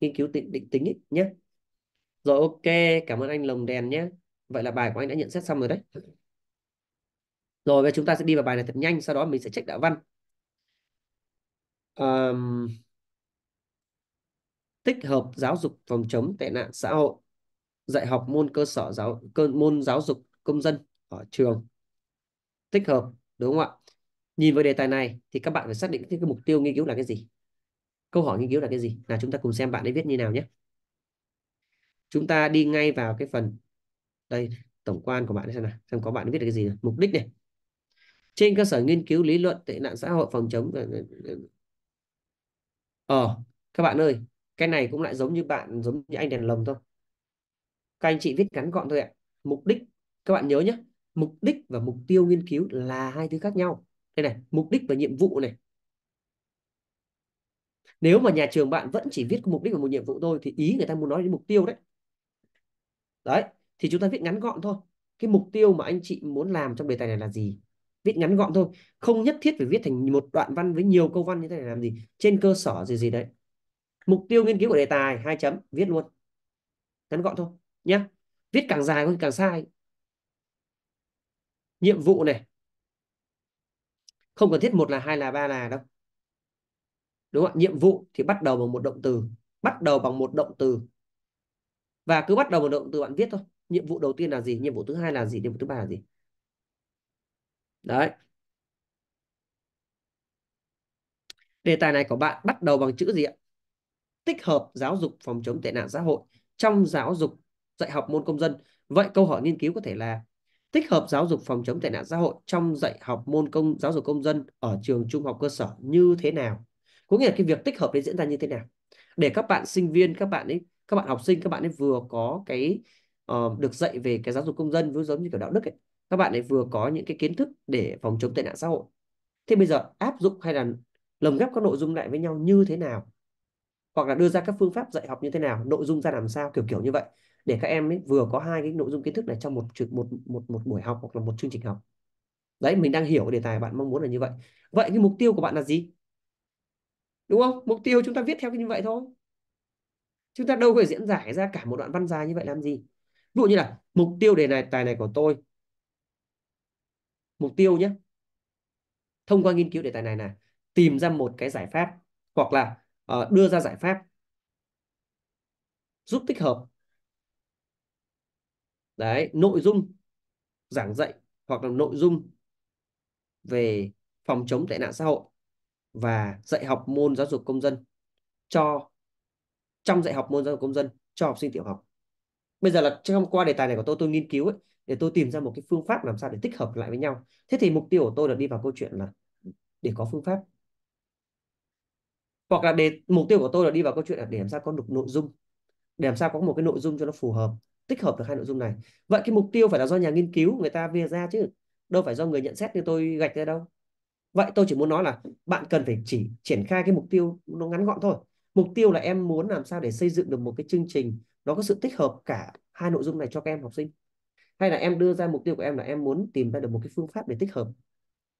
nghiên cứu định, định tính ấy, nhé rồi ok cảm ơn anh lồng đèn nhé vậy là bài của anh đã nhận xét xong rồi đấy rồi và chúng ta sẽ đi vào bài này thật nhanh sau đó mình sẽ check đạo văn um, tích hợp giáo dục phòng chống tệ nạn xã hội dạy học môn cơ sở giáo cơ, môn giáo dục công dân ở trường tích hợp đúng không ạ nhìn vào đề tài này thì các bạn phải xác định cái mục tiêu nghiên cứu là cái gì câu hỏi nghiên cứu là cái gì là chúng ta cùng xem bạn ấy viết như nào nhé chúng ta đi ngay vào cái phần đây tổng quan của bạn xem nào xem có bạn viết được cái gì nào. mục đích này trên cơ sở nghiên cứu lý luận tệ nạn xã hội phòng chống ờ, ờ, ờ. ờ các bạn ơi cái này cũng lại giống như bạn giống như anh đèn lồng thôi các anh chị viết ngắn gọn thôi ạ mục đích các bạn nhớ nhé mục đích và mục tiêu nghiên cứu là hai thứ khác nhau đây này mục đích và nhiệm vụ này nếu mà nhà trường bạn vẫn chỉ viết mục đích và một nhiệm vụ thôi thì ý người ta muốn nói đến mục tiêu đấy đấy thì chúng ta viết ngắn gọn thôi cái mục tiêu mà anh chị muốn làm trong đề tài này là gì viết ngắn gọn thôi không nhất thiết phải viết thành một đoạn văn với nhiều câu văn như thế này làm gì trên cơ sở gì gì đấy mục tiêu nghiên cứu của đề tài hai chấm viết luôn ngắn gọn thôi nhé viết càng dài thì càng sai nhiệm vụ này không cần thiết một là hai là ba là đâu đúng không nhiệm vụ thì bắt đầu bằng một động từ bắt đầu bằng một động từ và cứ bắt đầu bằng động từ bạn viết thôi nhiệm vụ đầu tiên là gì nhiệm vụ thứ hai là gì nhiệm vụ thứ ba là gì đấy đề tài này của bạn bắt đầu bằng chữ gì ạ tích hợp giáo dục phòng chống tệ nạn xã hội trong giáo dục dạy học môn công dân vậy câu hỏi nghiên cứu có thể là tích hợp giáo dục phòng chống tệ nạn xã hội trong dạy học môn công giáo dục công dân ở trường trung học cơ sở như thế nào có nghĩa là cái việc tích hợp đấy diễn ra như thế nào để các bạn sinh viên các bạn ấy các bạn học sinh các bạn ấy vừa có cái uh, được dạy về cái giáo dục công dân với giống như kiểu đạo đức ấy các bạn ấy vừa có những cái kiến thức để phòng chống tệ nạn xã hội thế bây giờ áp dụng hay là lồng ghép các nội dung lại với nhau như thế nào hoặc là đưa ra các phương pháp dạy học như thế nào nội dung ra làm sao kiểu kiểu như vậy để các em ấy vừa có hai cái nội dung kiến thức này trong một một một một buổi học hoặc là một chương trình học đấy mình đang hiểu đề tài bạn mong muốn là như vậy vậy cái mục tiêu của bạn là gì đúng không mục tiêu chúng ta viết theo cái như vậy thôi chúng ta đâu phải diễn giải ra cả một đoạn văn dài như vậy làm gì ví dụ như là mục tiêu đề này tài này của tôi mục tiêu nhé thông qua nghiên cứu đề tài này là tìm ra một cái giải pháp hoặc là uh, đưa ra giải pháp giúp tích hợp đấy nội dung giảng dạy hoặc là nội dung về phòng chống tệ nạn xã hội và dạy học môn giáo dục công dân cho trong dạy học môn giáo dục công dân cho học sinh tiểu học bây giờ là trong qua đề tài này của tôi tôi nghiên cứu ấy, để tôi tìm ra một cái phương pháp làm sao để tích hợp lại với nhau thế thì mục tiêu của tôi là đi vào câu chuyện là để có phương pháp hoặc là để mục tiêu của tôi là đi vào câu chuyện là để làm sao có được nội dung để làm sao có một cái nội dung cho nó phù hợp tích hợp được hai nội dung này vậy cái mục tiêu phải là do nhà nghiên cứu người ta via ra chứ đâu phải do người nhận xét như tôi gạch ra đâu vậy tôi chỉ muốn nói là bạn cần phải chỉ triển khai cái mục tiêu nó ngắn gọn thôi mục tiêu là em muốn làm sao để xây dựng được một cái chương trình nó có sự tích hợp cả hai nội dung này cho các em học sinh hay là em đưa ra mục tiêu của em là em muốn tìm ra được một cái phương pháp để tích hợp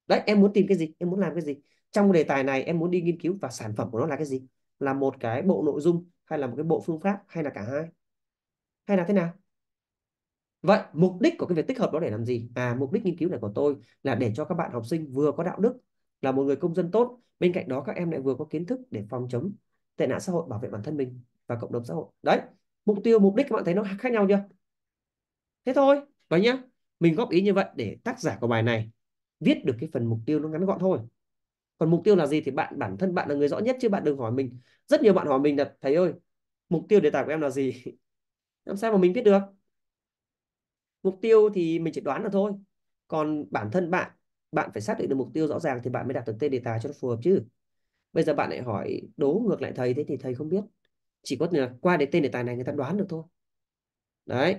đấy em muốn tìm cái gì em muốn làm cái gì trong đề tài này em muốn đi nghiên cứu và sản phẩm của nó là cái gì là một cái bộ nội dung hay là một cái bộ phương pháp hay là cả hai hay là thế nào vậy mục đích của cái việc tích hợp đó để làm gì à mục đích nghiên cứu này của tôi là để cho các bạn học sinh vừa có đạo đức là một người công dân tốt bên cạnh đó các em lại vừa có kiến thức để phòng chống tệ nạn xã hội bảo vệ bản thân mình và cộng đồng xã hội đấy mục tiêu mục đích các bạn thấy nó khác nhau chưa thế thôi vậy nhá mình góp ý như vậy để tác giả của bài này viết được cái phần mục tiêu nó ngắn gọn thôi còn mục tiêu là gì thì bạn bản thân bạn là người rõ nhất chứ bạn đừng hỏi mình rất nhiều bạn hỏi mình là thầy ơi mục tiêu đề tài của em là gì làm sao mà mình biết được mục tiêu thì mình chỉ đoán là thôi còn bản thân bạn bạn phải xác định được mục tiêu rõ ràng thì bạn mới đặt được tên đề tài cho nó phù hợp chứ bây giờ bạn lại hỏi đố ngược lại thầy thế thì thầy không biết chỉ có qua đến tên đề tài này người ta đoán được thôi đấy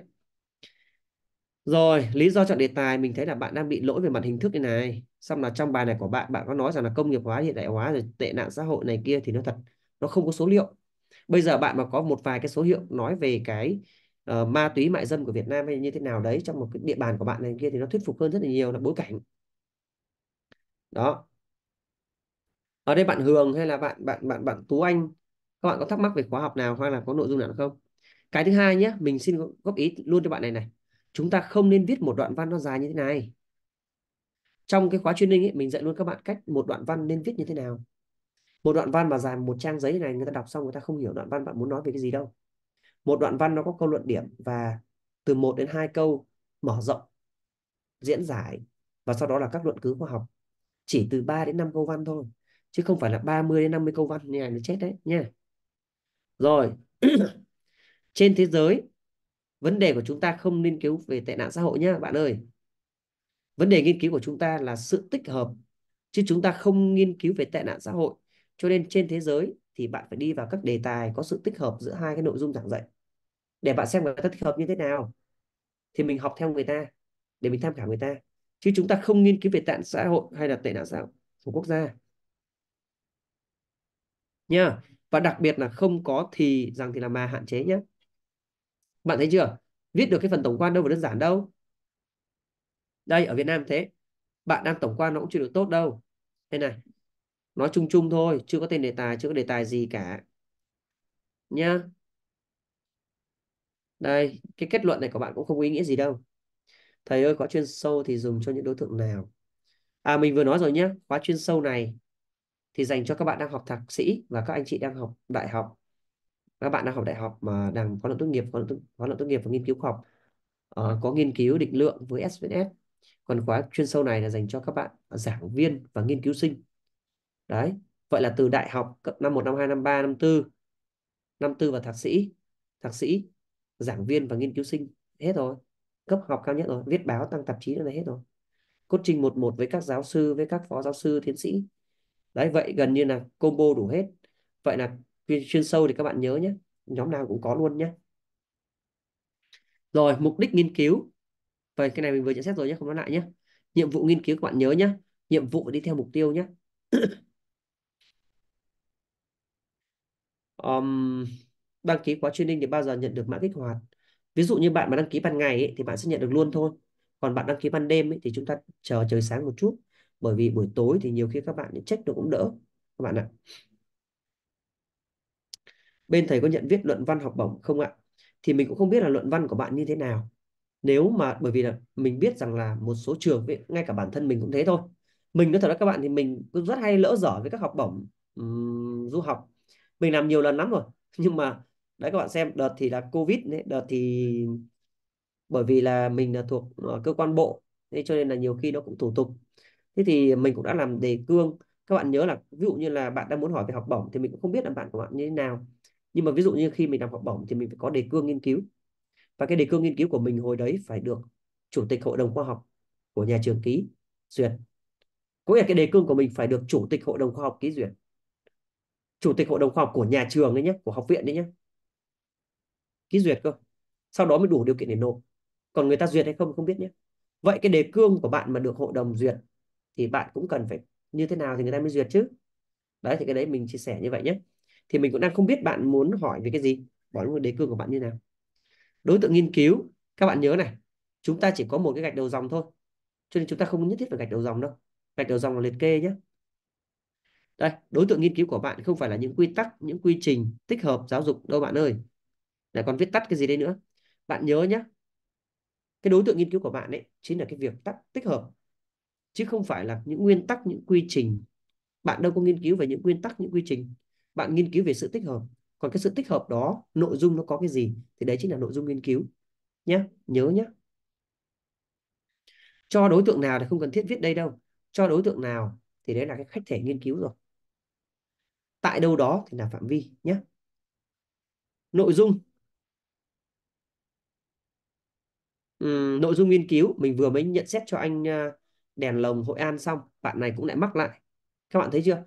rồi lý do chọn đề tài mình thấy là bạn đang bị lỗi về mặt hình thức như này xong là trong bài này của bạn bạn có nói rằng là công nghiệp hóa hiện đại hóa rồi tệ nạn xã hội này kia thì nó thật nó không có số liệu bây giờ bạn mà có một vài cái số liệu nói về cái uh, ma túy mại dâm của Việt Nam hay như thế nào đấy trong một cái địa bàn của bạn này kia thì nó thuyết phục hơn rất là nhiều là bối cảnh đó ở đây bạn Hường hay là bạn bạn bạn bạn Tú Anh các bạn có thắc mắc về khóa học nào hoặc là có nội dung nào không cái thứ hai nhé mình xin góp ý luôn cho bạn này này chúng ta không nên viết một đoạn văn nó dài như thế này trong cái khóa chuyên ninh ấy, mình dạy luôn các bạn cách một đoạn văn nên viết như thế nào một đoạn văn mà dài một trang giấy này người ta đọc xong người ta không hiểu đoạn văn bạn muốn nói về cái gì đâu một đoạn văn nó có câu luận điểm và từ một đến hai câu mở rộng diễn giải và sau đó là các luận cứ khoa học chỉ từ 3 đến 5 câu văn thôi chứ không phải là 30 đến 50 câu văn như này nó chết đấy nha rồi trên thế giới vấn đề của chúng ta không nghiên cứu về tệ nạn xã hội nhé bạn ơi vấn đề nghiên cứu của chúng ta là sự tích hợp chứ chúng ta không nghiên cứu về tệ nạn xã hội cho nên trên thế giới thì bạn phải đi vào các đề tài có sự tích hợp giữa hai cái nội dung giảng dạy để bạn xem người ta tích hợp như thế nào thì mình học theo người ta để mình tham khảo người ta chứ chúng ta không nghiên cứu về tệ xã hội hay là tệ nạn xã hội của quốc gia nha và đặc biệt là không có thì rằng thì là mà hạn chế nhé bạn thấy chưa viết được cái phần tổng quan đâu mà đơn giản đâu đây ở Việt Nam thế bạn đang tổng quan nó cũng chưa được tốt đâu đây này nói chung chung thôi chưa có tên đề tài chưa có đề tài gì cả nhá đây cái kết luận này của bạn cũng không có ý nghĩa gì đâu thầy ơi khóa chuyên sâu thì dùng cho những đối tượng nào à mình vừa nói rồi nhé khóa chuyên sâu này thì dành cho các bạn đang học thạc sĩ và các anh chị đang học đại học các bạn đang học đại học mà đang có luận tốt nghiệp có luận tốt, có luận tốt nghiệp và nghiên cứu học uh, có nghiên cứu định lượng với SVS còn khóa chuyên sâu này là dành cho các bạn giảng viên và nghiên cứu sinh đấy vậy là từ đại học cấp năm một năm hai năm ba năm tư năm tư và thạc sĩ thạc sĩ giảng viên và nghiên cứu sinh hết rồi cấp học cao nhất rồi viết báo tăng tạp chí là hết rồi coaching một một với các giáo sư với các phó giáo sư tiến sĩ đấy vậy gần như là combo đủ hết vậy là chuyên sâu thì các bạn nhớ nhé nhóm nào cũng có luôn nhé rồi mục đích nghiên cứu vậy cái này mình vừa nhận xét rồi nhé không nói lại nhé nhiệm vụ nghiên cứu các bạn nhớ nhé nhiệm vụ đi theo mục tiêu nhé um, đăng ký khóa training thì bao giờ nhận được mã kích hoạt ví dụ như bạn mà đăng ký ban ngày ấy, thì bạn sẽ nhận được luôn thôi còn bạn đăng ký ban đêm ấy, thì chúng ta chờ trời sáng một chút bởi vì buổi tối thì nhiều khi các bạn check được cũng đỡ các bạn ạ bên thầy có nhận viết luận văn học bổng không ạ thì mình cũng không biết là luận văn của bạn như thế nào nếu mà bởi vì là mình biết rằng là một số trường ngay cả bản thân mình cũng thế thôi mình nói thật là các bạn thì mình cũng rất hay lỡ dở với các học bổng um, du học mình làm nhiều lần lắm rồi nhưng mà đấy các bạn xem đợt thì là covid đấy đợt thì bởi vì là mình là thuộc ờ, cơ quan bộ nên cho nên là nhiều khi nó cũng thủ tục thế thì mình cũng đã làm đề cương các bạn nhớ là ví dụ như là bạn đang muốn hỏi về học bổng thì mình cũng không biết là bạn của bạn như thế nào nhưng mà ví dụ như khi mình làm học bổng thì mình phải có đề cương nghiên cứu và cái đề cương nghiên cứu của mình hồi đấy phải được chủ tịch hội đồng khoa học của nhà trường ký duyệt có nghĩa là cái đề cương của mình phải được chủ tịch hội đồng khoa học ký duyệt chủ tịch hội đồng khoa học của nhà trường đấy nhé của học viện đấy nhé ký duyệt cơ sau đó mới đủ điều kiện để nộp còn người ta duyệt hay không không biết nhé vậy cái đề cương của bạn mà được hội đồng duyệt thì bạn cũng cần phải như thế nào thì người ta mới duyệt chứ đấy thì cái đấy mình chia sẻ như vậy nhé thì mình cũng đang không biết bạn muốn hỏi về cái gì bỏ luôn đề cương của bạn như nào đối tượng nghiên cứu các bạn nhớ này chúng ta chỉ có một cái gạch đầu dòng thôi cho nên chúng ta không nhất thiết phải gạch đầu dòng đâu gạch đầu dòng là liệt kê nhé đây đối tượng nghiên cứu của bạn không phải là những quy tắc những quy trình tích hợp giáo dục đâu bạn ơi lại còn viết tắt cái gì đây nữa bạn nhớ nhé cái đối tượng nghiên cứu của bạn ấy chính là cái việc tắt tích hợp chứ không phải là những nguyên tắc những quy trình bạn đâu có nghiên cứu về những nguyên tắc những quy trình bạn nghiên cứu về sự tích hợp còn cái sự tích hợp đó nội dung nó có cái gì thì đấy chính là nội dung nghiên cứu nhé nhớ nhé cho đối tượng nào thì không cần thiết viết đây đâu cho đối tượng nào thì đấy là cái khách thể nghiên cứu rồi tại đâu đó thì là phạm vi nhé nội dung uhm, nội dung nghiên cứu mình vừa mới nhận xét cho anh à, đèn lồng Hội An xong bạn này cũng lại mắc lại các bạn thấy chưa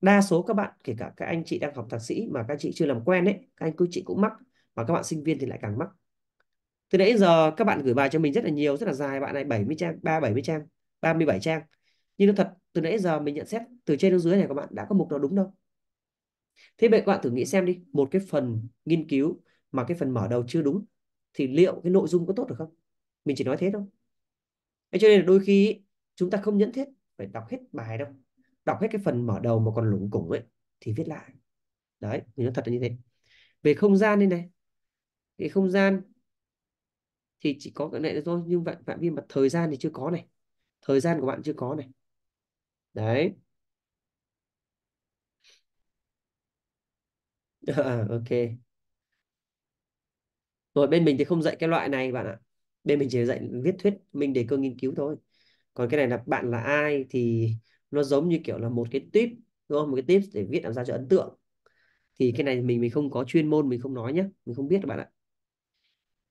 đa số các bạn kể cả các anh chị đang học thạc sĩ mà các chị chưa làm quen ấy các anh cứ chị cũng mắc mà các bạn sinh viên thì lại càng mắc từ nãy giờ các bạn gửi bài cho mình rất là nhiều rất là dài bạn này 70 trang 3 70 trang 37 trang nhưng nó thật từ nãy giờ mình nhận xét từ trên xuống dưới này các bạn đã có mục nào đúng đâu Thế vậy các bạn thử nghĩ xem đi, một cái phần nghiên cứu mà cái phần mở đầu chưa đúng thì liệu cái nội dung có tốt được không? Mình chỉ nói thế thôi. Thế cho nên là đôi khi chúng ta không nhẫn thiết phải đọc hết bài đâu. Đọc hết cái phần mở đầu mà còn lủng củng ấy thì viết lại. Đấy, mình nói thật là như thế. Về không gian đây này. Cái không gian thì chỉ có cái này thôi nhưng bạn phạm vi mà thời gian thì chưa có này. Thời gian của bạn chưa có này. Đấy. ok. Rồi bên mình thì không dạy cái loại này bạn ạ. Bên mình chỉ dạy viết thuyết mình để cơ nghiên cứu thôi. Còn cái này là bạn là ai thì nó giống như kiểu là một cái tip đúng không? Một cái tip để viết làm sao cho ấn tượng. Thì cái này mình mình không có chuyên môn mình không nói nhé, mình không biết bạn ạ.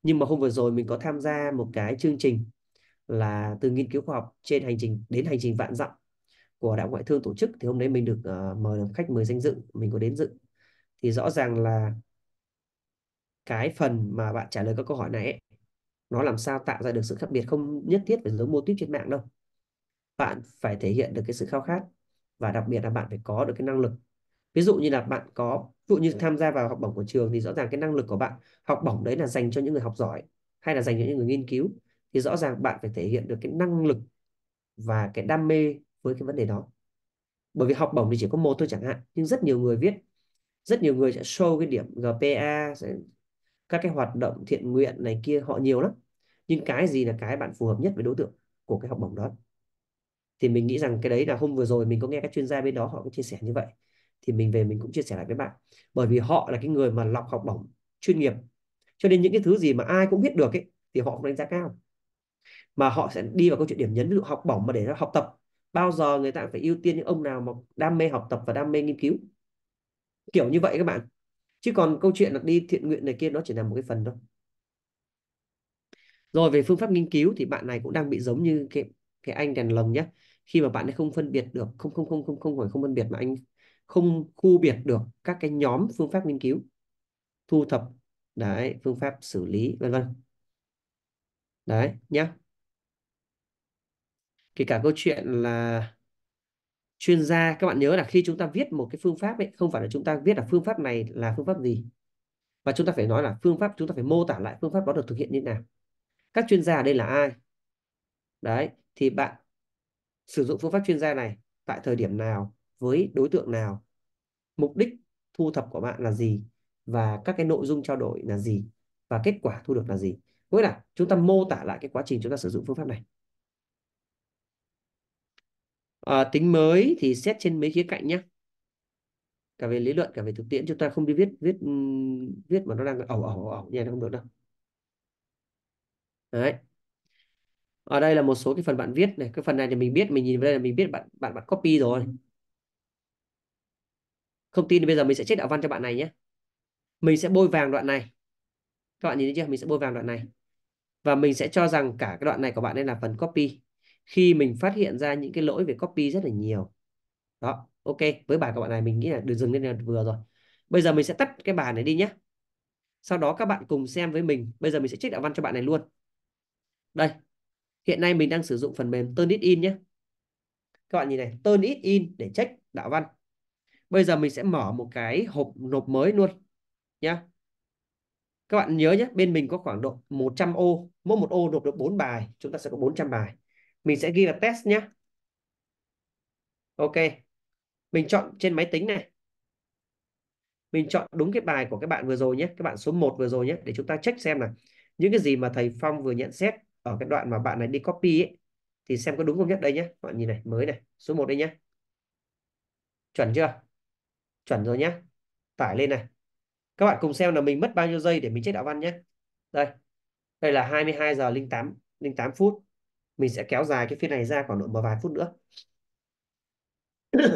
Nhưng mà hôm vừa rồi mình có tham gia một cái chương trình là từ nghiên cứu khoa học trên hành trình đến hành trình vạn dặm của Đạo Ngoại thương tổ chức thì hôm đấy mình được uh, mời làm khách mời danh dự, mình có đến dự thì rõ ràng là cái phần mà bạn trả lời các câu hỏi này ấy, nó làm sao tạo ra được sự khác biệt không nhất thiết phải giống mô típ trên mạng đâu bạn phải thể hiện được cái sự khao khát và đặc biệt là bạn phải có được cái năng lực ví dụ như là bạn có ví dụ như tham gia vào học bổng của trường thì rõ ràng cái năng lực của bạn học bổng đấy là dành cho những người học giỏi hay là dành cho những người nghiên cứu thì rõ ràng bạn phải thể hiện được cái năng lực và cái đam mê với cái vấn đề đó bởi vì học bổng thì chỉ có một thôi chẳng hạn nhưng rất nhiều người viết rất nhiều người sẽ show cái điểm GPA sẽ các cái hoạt động thiện nguyện này kia họ nhiều lắm nhưng cái gì là cái bạn phù hợp nhất với đối tượng của cái học bổng đó thì mình nghĩ rằng cái đấy là hôm vừa rồi mình có nghe các chuyên gia bên đó họ cũng chia sẻ như vậy thì mình về mình cũng chia sẻ lại với bạn bởi vì họ là cái người mà lọc học bổng chuyên nghiệp cho nên những cái thứ gì mà ai cũng biết được ấy thì họ cũng đánh giá cao mà họ sẽ đi vào câu chuyện điểm nhấn ví dụ học bổng mà để ra học tập bao giờ người ta phải ưu tiên những ông nào mà đam mê học tập và đam mê nghiên cứu kiểu như vậy các bạn chứ còn câu chuyện là đi thiện nguyện này kia nó chỉ là một cái phần thôi rồi về phương pháp nghiên cứu thì bạn này cũng đang bị giống như cái cái anh đèn lồng nhé khi mà bạn ấy không phân biệt được không không không không không phải không phân biệt mà anh không khu biệt được các cái nhóm phương pháp nghiên cứu thu thập đấy phương pháp xử lý vân vân đấy nhá kể cả câu chuyện là chuyên gia các bạn nhớ là khi chúng ta viết một cái phương pháp ấy không phải là chúng ta viết là phương pháp này là phương pháp gì mà chúng ta phải nói là phương pháp chúng ta phải mô tả lại phương pháp đó được thực hiện như thế nào các chuyên gia ở đây là ai đấy thì bạn sử dụng phương pháp chuyên gia này tại thời điểm nào với đối tượng nào mục đích thu thập của bạn là gì và các cái nội dung trao đổi là gì và kết quả thu được là gì nghĩa là chúng ta mô tả lại cái quá trình chúng ta sử dụng phương pháp này à, tính mới thì xét trên mấy khía cạnh nhé cả về lý luận cả về thực tiễn chúng ta không đi viết viết viết mà nó đang ẩu ẩu ẩu nha nó không được đâu đấy ở đây là một số cái phần bạn viết này cái phần này thì mình biết mình nhìn vào đây là mình biết bạn bạn bạn copy rồi không tin thì bây giờ mình sẽ check đạo văn cho bạn này nhé mình sẽ bôi vàng đoạn này các bạn nhìn thấy chưa mình sẽ bôi vàng đoạn này và mình sẽ cho rằng cả cái đoạn này của bạn đây là phần copy khi mình phát hiện ra những cái lỗi về copy rất là nhiều đó ok với bài các bạn này mình nghĩ là được dừng lên là vừa rồi bây giờ mình sẽ tắt cái bài này đi nhé sau đó các bạn cùng xem với mình bây giờ mình sẽ check đạo văn cho bạn này luôn đây hiện nay mình đang sử dụng phần mềm Turnitin in nhé các bạn nhìn này Turnitin in để check đạo văn bây giờ mình sẽ mở một cái hộp nộp mới luôn nhá các bạn nhớ nhé bên mình có khoảng độ 100 ô mỗi một ô nộp được 4 bài chúng ta sẽ có 400 bài mình sẽ ghi là test nhé ok mình chọn trên máy tính này mình chọn đúng cái bài của các bạn vừa rồi nhé các bạn số 1 vừa rồi nhé để chúng ta check xem là những cái gì mà thầy Phong vừa nhận xét ở cái đoạn mà bạn này đi copy ấy, thì xem có đúng không nhất đây nhé các bạn nhìn này mới này số 1 đây nhé chuẩn chưa chuẩn rồi nhé tải lên này các bạn cùng xem là mình mất bao nhiêu giây để mình check đạo văn nhé đây đây là 22 giờ 08 08 phút mình sẽ kéo dài cái phiên này ra khoảng độ một vài phút nữa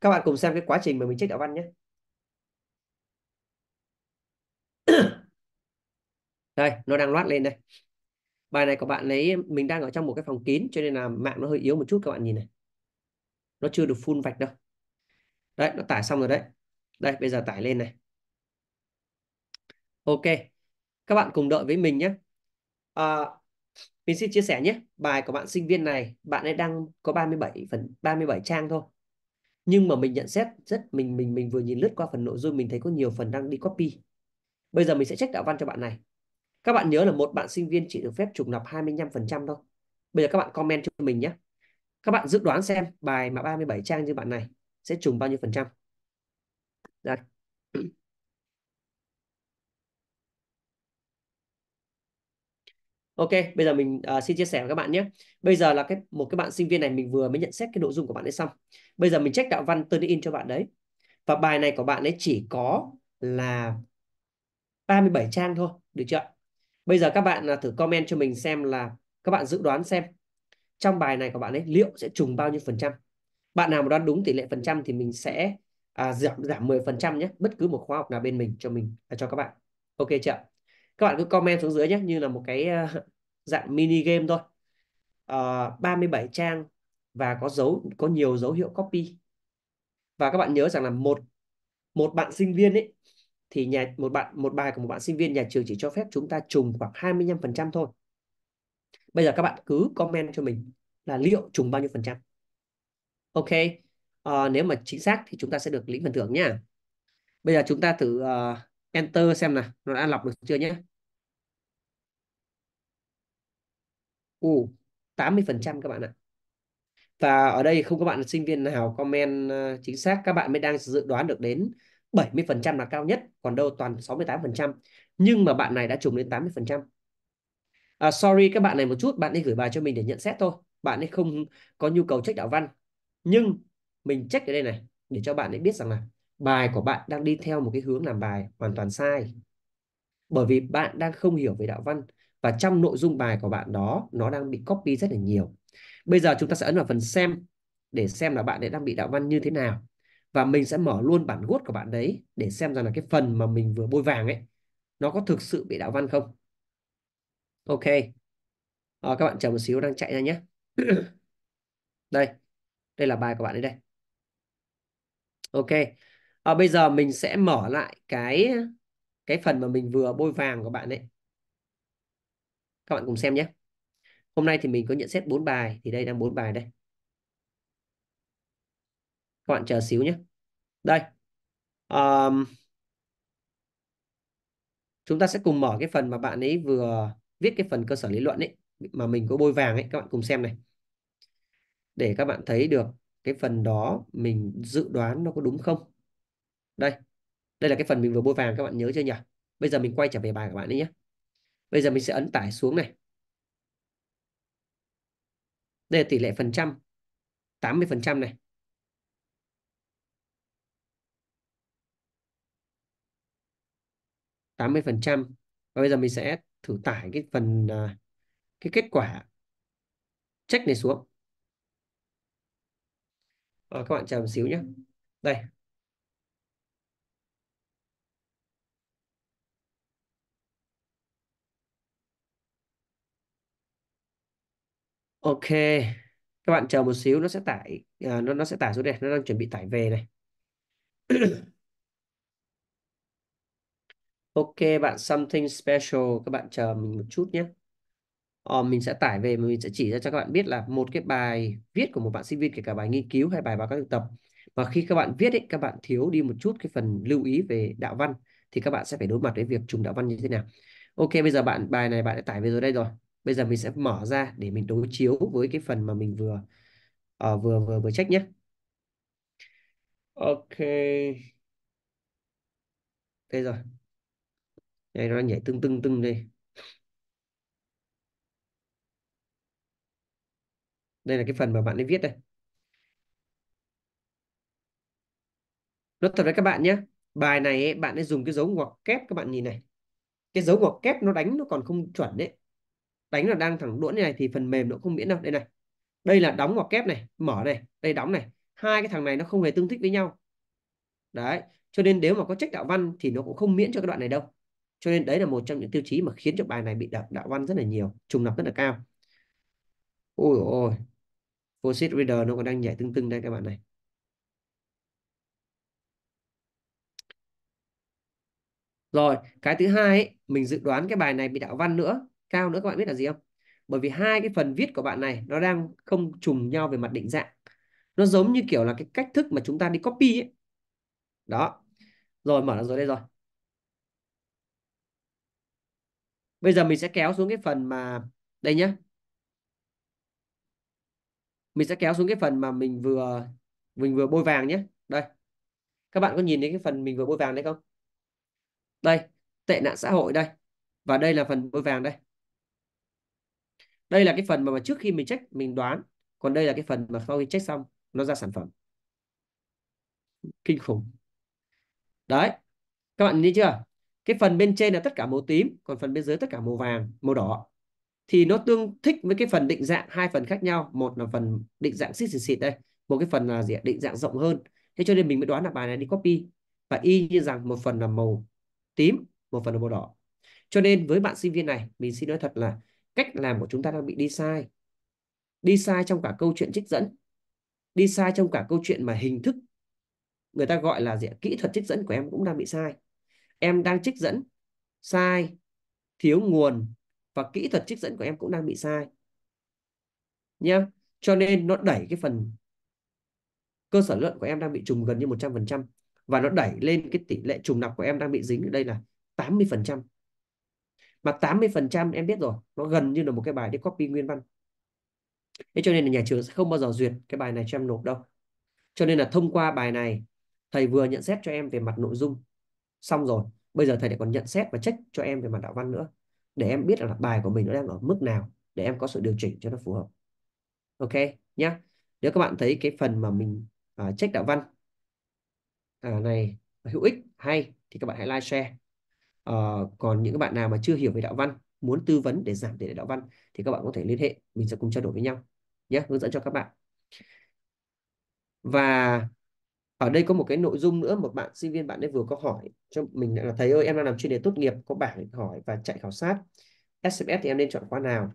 các bạn cùng xem cái quá trình mà mình check đạo văn nhé đây nó đang loát lên đây bài này của bạn ấy, mình đang ở trong một cái phòng kín cho nên là mạng nó hơi yếu một chút các bạn nhìn này nó chưa được full vạch đâu đấy nó tải xong rồi đấy đây bây giờ tải lên này ok các bạn cùng đợi với mình nhé à, mình xin chia sẻ nhé, bài của bạn sinh viên này, bạn ấy đang có 37 phần 37 trang thôi. Nhưng mà mình nhận xét rất mình mình mình vừa nhìn lướt qua phần nội dung mình thấy có nhiều phần đang đi copy. Bây giờ mình sẽ check đạo văn cho bạn này. Các bạn nhớ là một bạn sinh viên chỉ được phép trùng lặp 25% thôi. Bây giờ các bạn comment cho mình nhé. Các bạn dự đoán xem bài mà 37 trang như bạn này sẽ trùng bao nhiêu phần trăm. Đây. Ok, bây giờ mình uh, xin chia sẻ với các bạn nhé. Bây giờ là cái một cái bạn sinh viên này mình vừa mới nhận xét cái nội dung của bạn ấy xong. Bây giờ mình check đạo văn in cho bạn đấy. Và bài này của bạn ấy chỉ có là 37 trang thôi, được chưa? Bây giờ các bạn uh, thử comment cho mình xem là các bạn dự đoán xem trong bài này của bạn ấy liệu sẽ trùng bao nhiêu phần trăm. Bạn nào mà đoán đúng tỷ lệ phần trăm thì mình sẽ à, giảm giảm 10% nhé, bất cứ một khóa học nào bên mình cho mình à, cho các bạn. Ok chưa? các bạn cứ comment xuống dưới nhé như là một cái ờ, dạng mini game thôi uh, ờ, 37 trang và có dấu có nhiều dấu hiệu copy và các bạn nhớ rằng là một một bạn sinh viên ấy thì nhà một bạn một bài của một bạn sinh viên nhà trường chỉ cho phép chúng ta trùng khoảng 25% thôi. Bây giờ các bạn cứ comment cho mình là liệu trùng bao nhiêu phần trăm. Ok. À, nếu mà chính xác thì chúng ta sẽ được lĩnh phần thưởng nhá. Bây giờ chúng ta thử uh, enter xem nào, nó đã lọc được chưa nhé. U, 80% các bạn ạ. Và ở đây không có bạn sinh viên nào comment ờ, chính xác, các bạn mới đang dự đoán được đến 70% là cao nhất, còn đâu toàn 68%. Nhưng mà bạn này đã trùng đến 80%. À, sorry các bạn này một chút, bạn ấy gửi bài cho mình để nhận xét thôi. Bạn ấy không có nhu cầu check đạo văn. Nhưng mình check ở đây này, để cho bạn ấy biết rằng là bài của bạn đang đi theo một cái hướng làm bài hoàn toàn sai. Bởi vì bạn đang không hiểu về đạo văn và trong nội dung bài của bạn đó nó đang bị copy rất là nhiều bây giờ chúng ta sẽ ấn vào phần xem để xem là bạn ấy đang bị đạo văn như thế nào và mình sẽ mở luôn bản gốt của bạn đấy để xem rằng là cái phần mà mình vừa bôi vàng ấy nó có thực sự bị đạo văn không ok à, các bạn chờ một xíu đang chạy ra nhé đây đây là bài của bạn ấy đây ok à, bây giờ mình sẽ mở lại cái cái phần mà mình vừa bôi vàng của bạn ấy các bạn cùng xem nhé hôm nay thì mình có nhận xét 4 bài thì đây đang 4 bài đây các bạn chờ xíu nhé đây um, chúng ta sẽ cùng mở cái phần mà bạn ấy vừa viết cái phần cơ sở lý luận ấy mà mình có bôi vàng ấy các bạn cùng xem này để các bạn thấy được cái phần đó mình dự đoán nó có đúng không đây đây là cái phần mình vừa bôi vàng các bạn nhớ chưa nhỉ bây giờ mình quay trở về bài của bạn ấy nhé Bây giờ mình sẽ ấn tải xuống này. Đây là tỷ lệ phần trăm. 80% này. tám mươi phần trăm và bây giờ mình sẽ thử tải cái phần à, cái kết quả check này xuống à, các bạn chờ một xíu nhé đây Ok, các bạn chờ một xíu nó sẽ tải à, nó nó sẽ tải xuống đây, nó đang chuẩn bị tải về này. ok bạn something special, các bạn chờ mình một chút nhé. Ờ, mình sẽ tải về mình sẽ chỉ ra cho các bạn biết là một cái bài viết của một bạn sinh viên kể cả bài nghiên cứu hay bài báo cáo thực tập mà khi các bạn viết ấy, các bạn thiếu đi một chút cái phần lưu ý về đạo văn thì các bạn sẽ phải đối mặt với việc trùng đạo văn như thế nào. Ok bây giờ bạn bài này bạn đã tải về rồi đây rồi bây giờ mình sẽ mở ra để mình đối chiếu với cái phần mà mình vừa uh, vừa vừa vừa check nhé ok đây rồi đây nó nhảy tưng tưng tưng đây đây là cái phần mà bạn ấy viết đây nói thật với các bạn nhé bài này ấy, bạn ấy dùng cái dấu ngoặc kép các bạn nhìn này cái dấu ngoặc kép nó đánh nó còn không chuẩn đấy đánh là đang thẳng đuỗn như này thì phần mềm nó không miễn đâu đây này đây là đóng ngoặc kép này mở này đây đóng này hai cái thằng này nó không hề tương thích với nhau đấy cho nên nếu mà có trách đạo văn thì nó cũng không miễn cho cái đoạn này đâu cho nên đấy là một trong những tiêu chí mà khiến cho bài này bị đạo, đạo văn rất là nhiều trùng lặp rất là cao ôi ôi Posit Reader nó còn đang nhảy tưng tưng đây các bạn này Rồi, cái thứ hai ấy, mình dự đoán cái bài này bị đạo văn nữa cao nữa các bạn biết là gì không bởi vì hai cái phần viết của bạn này nó đang không trùng nhau về mặt định dạng nó giống như kiểu là cái cách thức mà chúng ta đi copy ấy. đó rồi mở ra rồi đây rồi bây giờ mình sẽ kéo xuống cái phần mà đây nhá mình sẽ kéo xuống cái phần mà mình vừa mình vừa bôi vàng nhé đây các bạn có nhìn thấy cái phần mình vừa bôi vàng đấy không đây tệ nạn xã hội đây và đây là phần bôi vàng đây đây là cái phần mà, mà trước khi mình check mình đoán còn đây là cái phần mà sau khi check xong nó ra sản phẩm kinh khủng đấy các bạn nhìn chưa cái phần bên trên là tất cả màu tím còn phần bên dưới tất cả màu vàng màu đỏ thì nó tương thích với cái phần định dạng hai phần khác nhau một là phần định dạng xịt xịt xịt đây một cái phần là gì định dạng rộng hơn thế cho nên mình mới đoán là bài này đi copy và y như rằng một phần là màu tím một phần là màu đỏ cho nên với bạn sinh viên này mình xin nói thật là cách làm của chúng ta đang bị đi sai đi sai trong cả câu chuyện trích dẫn đi sai trong cả câu chuyện mà hình thức người ta gọi là gì kỹ thuật trích dẫn của em cũng đang bị sai em đang trích dẫn sai thiếu nguồn và kỹ thuật trích dẫn của em cũng đang bị sai nhá cho nên nó đẩy cái phần cơ sở luận của em đang bị trùng gần như 100% và nó đẩy lên cái tỷ lệ trùng lặp của em đang bị dính ở đây là 80% mà 80% em biết rồi nó gần như là một cái bài để copy nguyên văn thế cho nên là nhà trường sẽ không bao giờ duyệt cái bài này cho em nộp đâu cho nên là thông qua bài này thầy vừa nhận xét cho em về mặt nội dung xong rồi bây giờ thầy lại còn nhận xét và trách cho em về mặt đạo văn nữa để em biết là bài của mình nó đang ở mức nào để em có sự điều chỉnh cho nó phù hợp ok nhé. nếu các bạn thấy cái phần mà mình uh, đạo văn à, này hữu ích hay thì các bạn hãy like share uh, còn những bạn nào mà chưa hiểu về đạo văn muốn tư vấn để giảm tỷ lệ đạo văn thì các bạn có thể liên hệ mình sẽ cùng trao đổi với nhau nhé hướng dẫn cho các bạn và ở đây có một cái nội dung nữa một bạn sinh viên bạn ấy vừa có hỏi cho mình là thầy ơi em đang làm chuyên đề tốt nghiệp có bảng hỏi và chạy khảo sát SMS thì em nên chọn khóa nào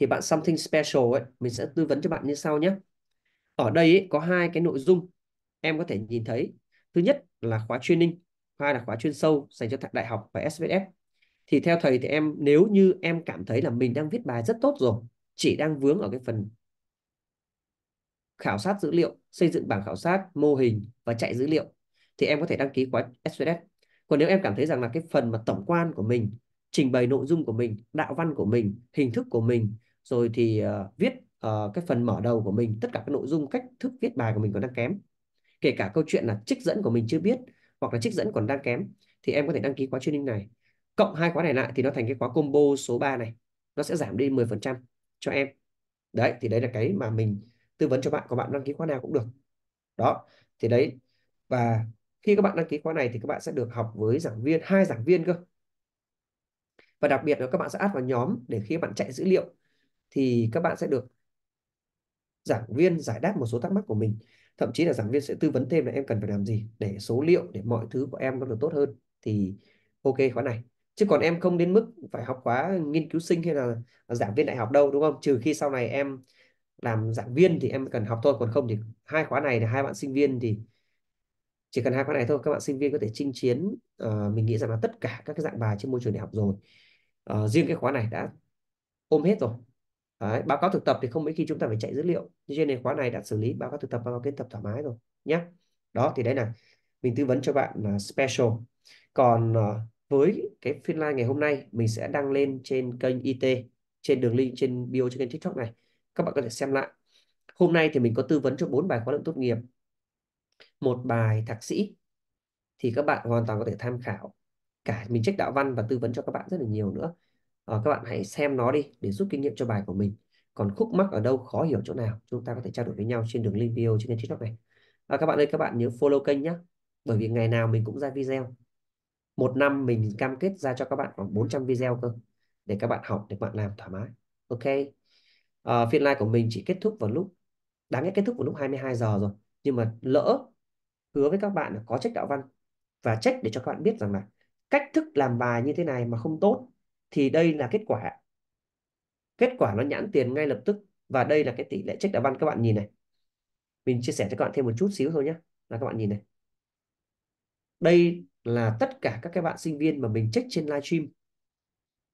thì bạn something special ấy mình sẽ tư vấn cho bạn như sau nhé ở đây ấy, có hai cái nội dung em có thể nhìn thấy thứ nhất là khóa training hai là khóa chuyên sâu dành cho đại học và SVF thì theo thầy thì em nếu như em cảm thấy là mình đang viết bài rất tốt rồi chỉ đang vướng ở cái phần khảo sát dữ liệu xây dựng bảng khảo sát mô hình và chạy dữ liệu thì em có thể đăng ký khóa SVS còn nếu em cảm thấy rằng là cái phần mà tổng quan của mình trình bày nội dung của mình đạo văn của mình hình thức của mình rồi thì uh, viết uh, cái phần mở đầu của mình tất cả các nội dung cách thức viết bài của mình còn đang kém kể cả câu chuyện là trích dẫn của mình chưa biết hoặc là trích dẫn còn đang kém thì em có thể đăng ký khóa training này cộng hai khóa này lại thì nó thành cái khóa combo số 3 này nó sẽ giảm đi 10% cho em đấy thì đấy là cái mà mình tư vấn cho bạn có bạn đăng ký khóa nào cũng được đó thì đấy và khi các bạn đăng ký khóa này thì các bạn sẽ được học với giảng viên hai giảng viên cơ và đặc biệt là các bạn sẽ add vào nhóm để khi các bạn chạy dữ liệu thì các bạn sẽ được giảng viên giải đáp một số thắc mắc của mình thậm chí là giảng viên sẽ tư vấn thêm là em cần phải làm gì để số liệu để mọi thứ của em có được tốt hơn thì ok khóa này chứ còn em không đến mức phải học khóa nghiên cứu sinh hay là giảng viên đại học đâu đúng không trừ khi sau này em làm giảng viên thì em cần học thôi còn không thì hai khóa này là hai bạn sinh viên thì chỉ cần hai khóa này thôi các bạn sinh viên có thể chinh chiến uh, mình nghĩ rằng là tất cả các cái dạng bài trên môi trường đại học rồi uh, riêng cái khóa này đã ôm hết rồi Đấy, báo cáo thực tập thì không mấy khi chúng ta phải chạy dữ liệu như trên này khóa này đã xử lý báo cáo thực tập báo cáo kiến tập thoải mái rồi nhé đó thì đấy là mình tư vấn cho bạn là special còn à, với cái phiên live ngày hôm nay mình sẽ đăng lên trên kênh IT trên đường link trên bio trên kênh TikTok này các bạn có thể xem lại hôm nay thì mình có tư vấn cho bốn bài khóa luận tốt nghiệp một bài thạc sĩ thì các bạn hoàn toàn có thể tham khảo cả mình trách đạo văn và tư vấn cho các bạn rất là nhiều nữa à, các bạn hãy xem nó đi để giúp kinh nghiệm cho bài của mình còn khúc mắc ở đâu khó hiểu chỗ nào chúng ta có thể trao đổi với nhau trên đường link video trên kênh tiktok này à, các bạn ơi các bạn nhớ follow kênh nhé bởi vì ngày nào mình cũng ra video một năm mình cam kết ra cho các bạn khoảng 400 video cơ để các bạn học để các bạn làm thoải mái ok à, phiên live của mình chỉ kết thúc vào lúc đáng lẽ kết thúc vào lúc 22 giờ rồi nhưng mà lỡ hứa với các bạn là có trách đạo văn và trách để cho các bạn biết rằng là cách thức làm bài như thế này mà không tốt thì đây là kết quả kết quả nó nhãn tiền ngay lập tức và đây là cái tỷ lệ check đã văn các bạn nhìn này mình chia sẻ cho các bạn thêm một chút xíu thôi nhé là các bạn nhìn này đây là tất cả các cái bạn sinh viên mà mình check trên livestream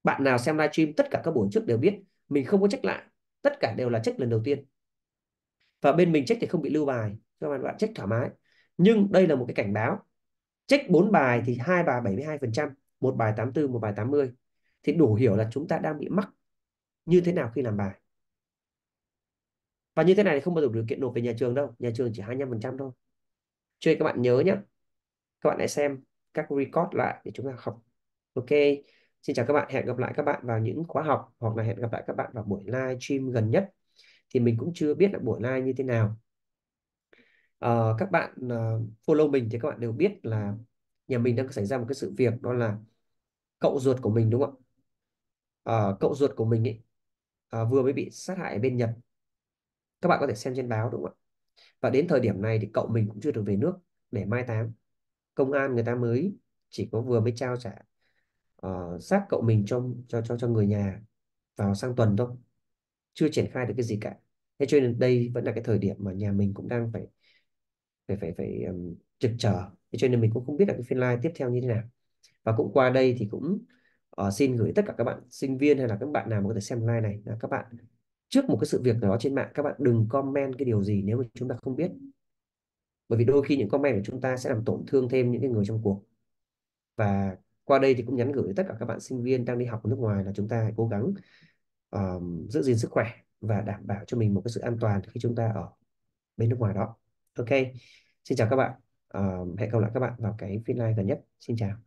bạn nào xem livestream tất cả các buổi trước đều biết mình không có check lại tất cả đều là check lần đầu tiên và bên mình check thì không bị lưu bài các bạn bạn check thoải mái nhưng đây là một cái cảnh báo check 4 bài thì hai bài 72 một bài 84 một bài 80 thì đủ hiểu là chúng ta đang bị mắc như thế nào khi làm bài và như thế này thì không bao giờ điều kiện nộp về nhà trường đâu nhà trường chỉ 25% thôi cho nên các bạn nhớ nhé các bạn hãy xem các record lại để chúng ta học ok xin chào các bạn hẹn gặp lại các bạn vào những khóa học hoặc là hẹn gặp lại các bạn vào buổi live stream gần nhất thì mình cũng chưa biết là buổi live như thế nào à, các bạn uh, follow mình thì các bạn đều biết là nhà mình đang xảy ra một cái sự việc đó là cậu ruột của mình đúng không ạ à, cậu ruột của mình ấy, à, ờ, vừa mới bị sát hại ở bên Nhật các bạn có thể xem trên báo đúng không ạ và đến thời điểm này thì cậu mình cũng chưa được về nước để mai táng công an người ta mới chỉ có vừa mới trao trả uh, xác cậu mình cho cho cho cho người nhà vào sang tuần thôi chưa triển khai được cái gì cả thế cho nên đây vẫn là cái thời điểm mà nhà mình cũng đang phải phải phải phải um, trực chờ thế cho nên mình cũng không biết là cái phiên live tiếp theo như thế nào và cũng qua đây thì cũng uh, xin gửi tất cả các bạn sinh viên hay là các bạn nào mà có thể xem live này là các bạn trước một cái sự việc nào đó trên mạng các bạn đừng comment cái điều gì nếu mà chúng ta không biết bởi vì đôi khi những comment của chúng ta sẽ làm tổn thương thêm những cái người trong cuộc và qua đây thì cũng nhắn gửi tất cả các bạn sinh viên đang đi học ở nước ngoài là chúng ta hãy cố gắng um, giữ gìn sức khỏe và đảm bảo cho mình một cái sự an toàn khi chúng ta ở bên nước ngoài đó ok xin chào các bạn um, hẹn gặp lại các bạn vào cái phiên live gần nhất xin chào